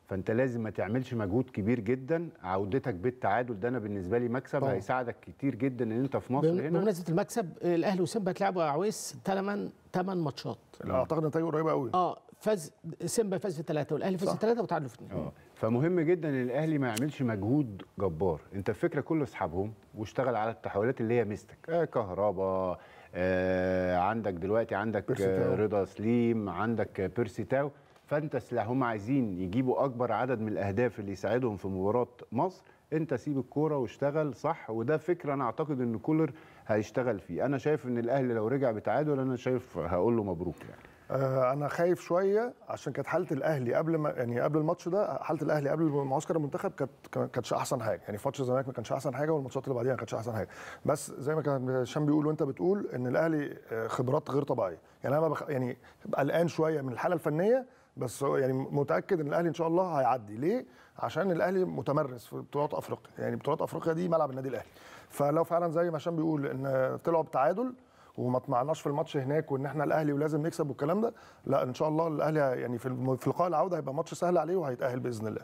فانت لازم ما تعملش مجهود كبير جدا عودتك بالتعادل ده انا بالنسبه لي مكسب طبعا. هيساعدك كتير جدا ان انت في مصر هنا بمناسبه المكسب الاهلي وسيمبا هتلعبوا عويس ثمان ثمان ماتشات اعتقد نتائج قريبه قوي اه فاز سيمبا فاز في ثلاثه والاهلي فاز في ثلاثه وتعادلوا في اثنين اه فمهم جدا ان الاهلي ما يعملش مجهود جبار انت الفكره كله اسحبهم واشتغل على التحولات اللي هي ميزتك آه كهرباء آه، عندك دلوقتي عندك آه، رضا سليم عندك بيرسي تاو فانت لو هم عايزين يجيبوا اكبر عدد من الاهداف اللي يساعدهم في مباراه مصر انت سيب الكوره واشتغل صح وده فكره انا اعتقد ان كولر هيشتغل فيه انا شايف ان الاهلي لو رجع بتعادل انا شايف هقول له مبروك يعني آه، انا خايف شويه عشان كانت حاله الاهلي قبل ما يعني قبل الماتش ده حاله الاهلي قبل معسكر المنتخب كانت كانتش احسن حاجه يعني في ماتش الزمالك ما كانش احسن حاجه والماتشات اللي بعديها ما كانتش احسن حاجه بس زي ما كان هشام بيقول وانت بتقول ان الاهلي آه، خبرات غير طبيعيه يعني انا بخ... يعني قلقان شويه من الحاله الفنيه بس يعني متاكد ان الاهلي ان شاء الله هيعدي ليه عشان الاهلي متمرس في بطولات افريقيا يعني بطولات افريقيا دي ملعب النادي الاهلي فلو فعلا زي ما هشام بيقول ان طلعوا بتعادل وما طمعناش في الماتش هناك وان احنا الاهلي ولازم نكسب والكلام ده لا ان شاء الله الاهلي يعني في في لقاء العوده هيبقى ماتش سهل عليه وهيتاهل باذن الله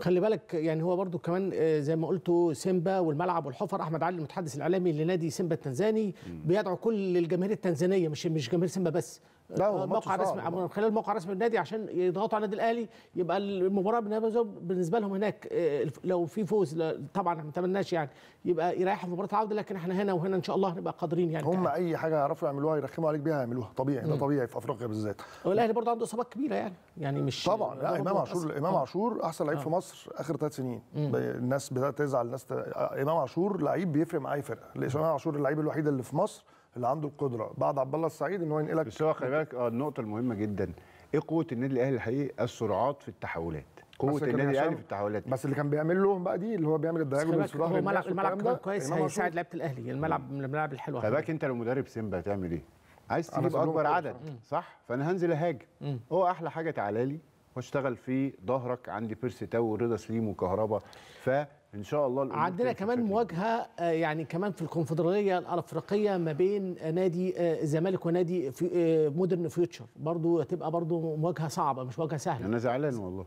خلي بالك يعني هو برضو كمان آه، زي ما قلتوا سيمبا والملعب والحفر احمد علي المتحدث الاعلامي لنادي سيمبا التنزاني بيدعو كل الجماهير التنزانيه مش مش جماهير سيمبا بس آه، الموقع الرسمي من خلال الموقع الرسمي النادي عشان يضغطوا على النادي الاهلي يبقى المباراه بالنسبه لهم هناك آه، لو في فوز طبعا ما نتمناش يعني يبقى يريحوا في مباراه العوده لكن احنا هنا وهنا ان شاء الله هنبقى قادرين يعني هم اي حاجه يعرفوا يعملوها يرخموا عليك بيها يعملوها طبيعي ده طبيعي في افريقيا بالذات والاهلي برضه عنده اصابات كبيره يعني يعني مش طبعا لا امام عاشور امام آه. عاشور احسن لعيب في مصر اخر ثلاث سنين الناس بدات تزعل الناس امام عاشور لعيب بيفرق مع اي فرقه امام عاشور اللعيب الوحيد اللي في مصر اللي عنده القدره بعد عبد الله السعيد ان هو ينقلك بس هو خلي بالك اه النقطه المهمه جدا ايه قوه النادي الاهلي الحقيقي السرعات في التحولات قوه النادي الاهلي في التحولات بس اللي كان بيعمل لهم بقى دي اللي هو بيعمل الدراجون بس هو ملعب الملعب كان كويس هيساعد لعيبه الاهلي الملعب من الملاعب الحلوه خلي انت لو مدرب سيمبا هتعمل ايه؟ عايز تجيب اكبر عدد صح فانا هنزل اهاجم هو احلى حاجه تعالى لي واشتغل في ظهرك عندي بيرسي تاو ورضا سليم وكهرباء ف ان شاء الله عندنا كمان مواجهه آه، يعني كمان في الكونفدراليه الافريقيه ما بين نادي آه، الزمالك ونادي في آه، مودرن فيوتشر برضو هتبقى برضو مواجهه صعبه مش مواجهه سهله انا زعلان والله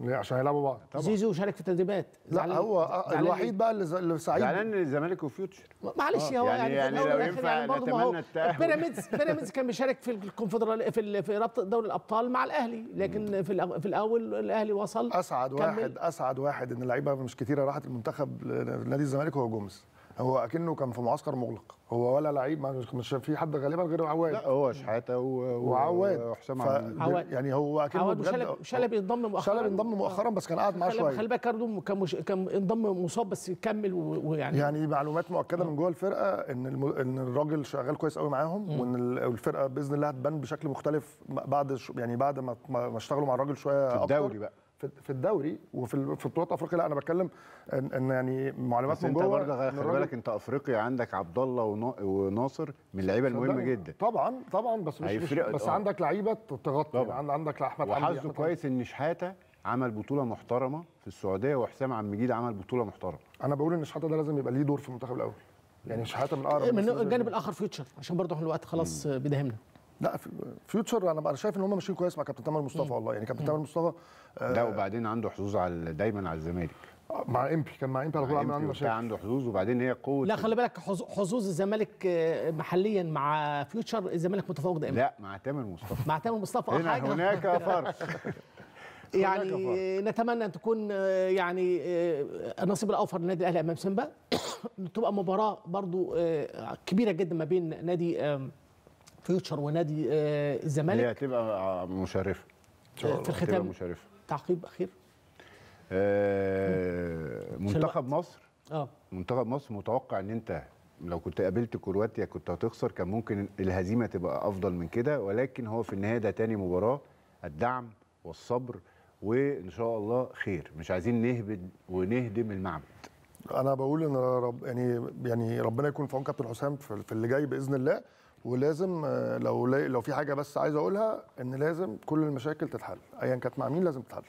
ليه عشان هيلعبوا بعض طبعا. زيزو شارك في التدريبات لا هو آه، الوحيد بقى اللي سعيد زعلان الزمالك وفيوتشر معلش آه. هو يعني يعني, يعني لو ينفع يعني نتمنى بيراميدز بيراميدز كان بيشارك في الكونفدراليه في في رابطه دوري الابطال مع الاهلي لكن في في الاول الاهلي وصل اسعد واحد اسعد واحد ان اللعيبه مش كتيره راحت المنتخب نادي الزمالك هو جومز هو اكنه كان في معسكر مغلق هو ولا لعيب مش في حد غالبا غير عواد لا هو شحاته وعواد وحسام عواد يعني هو اكنه عواد وشلبي شلبي انضم مؤخرا شلبي انضم مؤخرا بس كان قاعد معاه شويه خلي بالك كاردو كان مش كان انضم مصاب بس كمل ويعني يعني معلومات مؤكده من جوه الفرقه ان الم... ان الراجل شغال كويس قوي معاهم وان الفرقه باذن الله هتبان بشكل مختلف بعد ش... يعني بعد ما ما اشتغلوا مع الراجل شويه في الدوري بقى في الدوري وفي في بطولات افريقيا لا انا بتكلم ان, إن يعني معلومات من جوه انت برضه خلي بالك انت افريقيا عندك عبد الله وناصر من اللعيبه المهمه جدا طبعا طبعا بس مش, مش بس أوه. عندك لعيبه تغطي طبعا. عندك احمد وحظه كويس ان شحاته عمل بطوله محترمه في السعوديه وحسام عبد المجيد عمل بطوله محترمه انا بقول ان شحاته ده لازم يبقى ليه دور في المنتخب الاول يعني شحاته من اقرب إيه، من الجانب الاخر فيوتشر عشان برضه احنا الوقت خلاص بيداهمنا لا فيوتشر انا بقى شايف ان هم ماشيين كويس مع كابتن تامر مصطفى والله يعني كابتن تامر مصطفى آه وبعدين عنده حظوظ على دايما على الزمالك آه، مع امبي كان مع امبي على طول عامل عنده مشاكل عنده حظوظ وبعدين هي قوه لا خلي بالك حظوظ الزمالك آه، محليا مع فيوتشر الزمالك متفوق دائما لا مع تامر مصطفى مع تامر مصطفى هنا حاجة. هناك فرق يعني نتمنى ان تكون آه، يعني النصيب الاوفر للنادي الاهلي امام سيمبا تبقى مباراه برضو كبيره جدا ما بين نادي فيوتشر ونادي آه، الزمالك هي هتبقى آه، مشرفه آه، في الختام مشرفه تعقيب اخير آه منتخب مصر اه منتخب مصر متوقع ان انت لو كنت قابلت كرواتيا كنت هتخسر كان ممكن الهزيمه تبقى افضل من كده ولكن هو في النهايه ده تاني مباراه الدعم والصبر وان شاء الله خير مش عايزين نهبد ونهدم المعبد انا بقول ان رب يعني يعني ربنا يكون في عون كابتن حسام في اللي جاي باذن الله ولازم لو لو في حاجه بس عايز اقولها ان لازم كل المشاكل تتحل ايا كانت مع مين لازم تتحل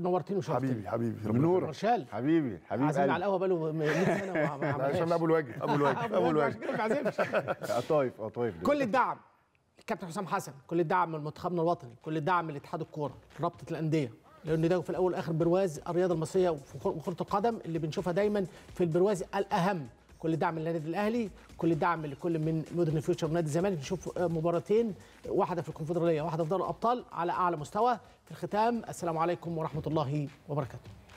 نورتني وشرفتني حبيبي حبيبي منور مرشال حبيبي حبيبي عايزين على القهوه بقاله 100 سنه عشان ابو الوجه ابو الوجه ابو الوجه ما بعزمش طايف اه طايف كل الدعم الكابتن حسام حسن كل الدعم من منتخبنا الوطني كل الدعم لاتحاد الكوره رابطه الانديه لان ده في الاول والاخر برواز الرياضه المصريه وكره القدم اللي بنشوفها دايما في البرواز الاهم كل الدعم للنادي الاهلي كل الدعم لكل من مودرن فيوتشر ونادي الزمالك نشوف آه، مباراتين واحده في الكونفدراليه واحده في دوري الابطال على اعلى مستوى في الختام السلام عليكم ورحمه الله وبركاته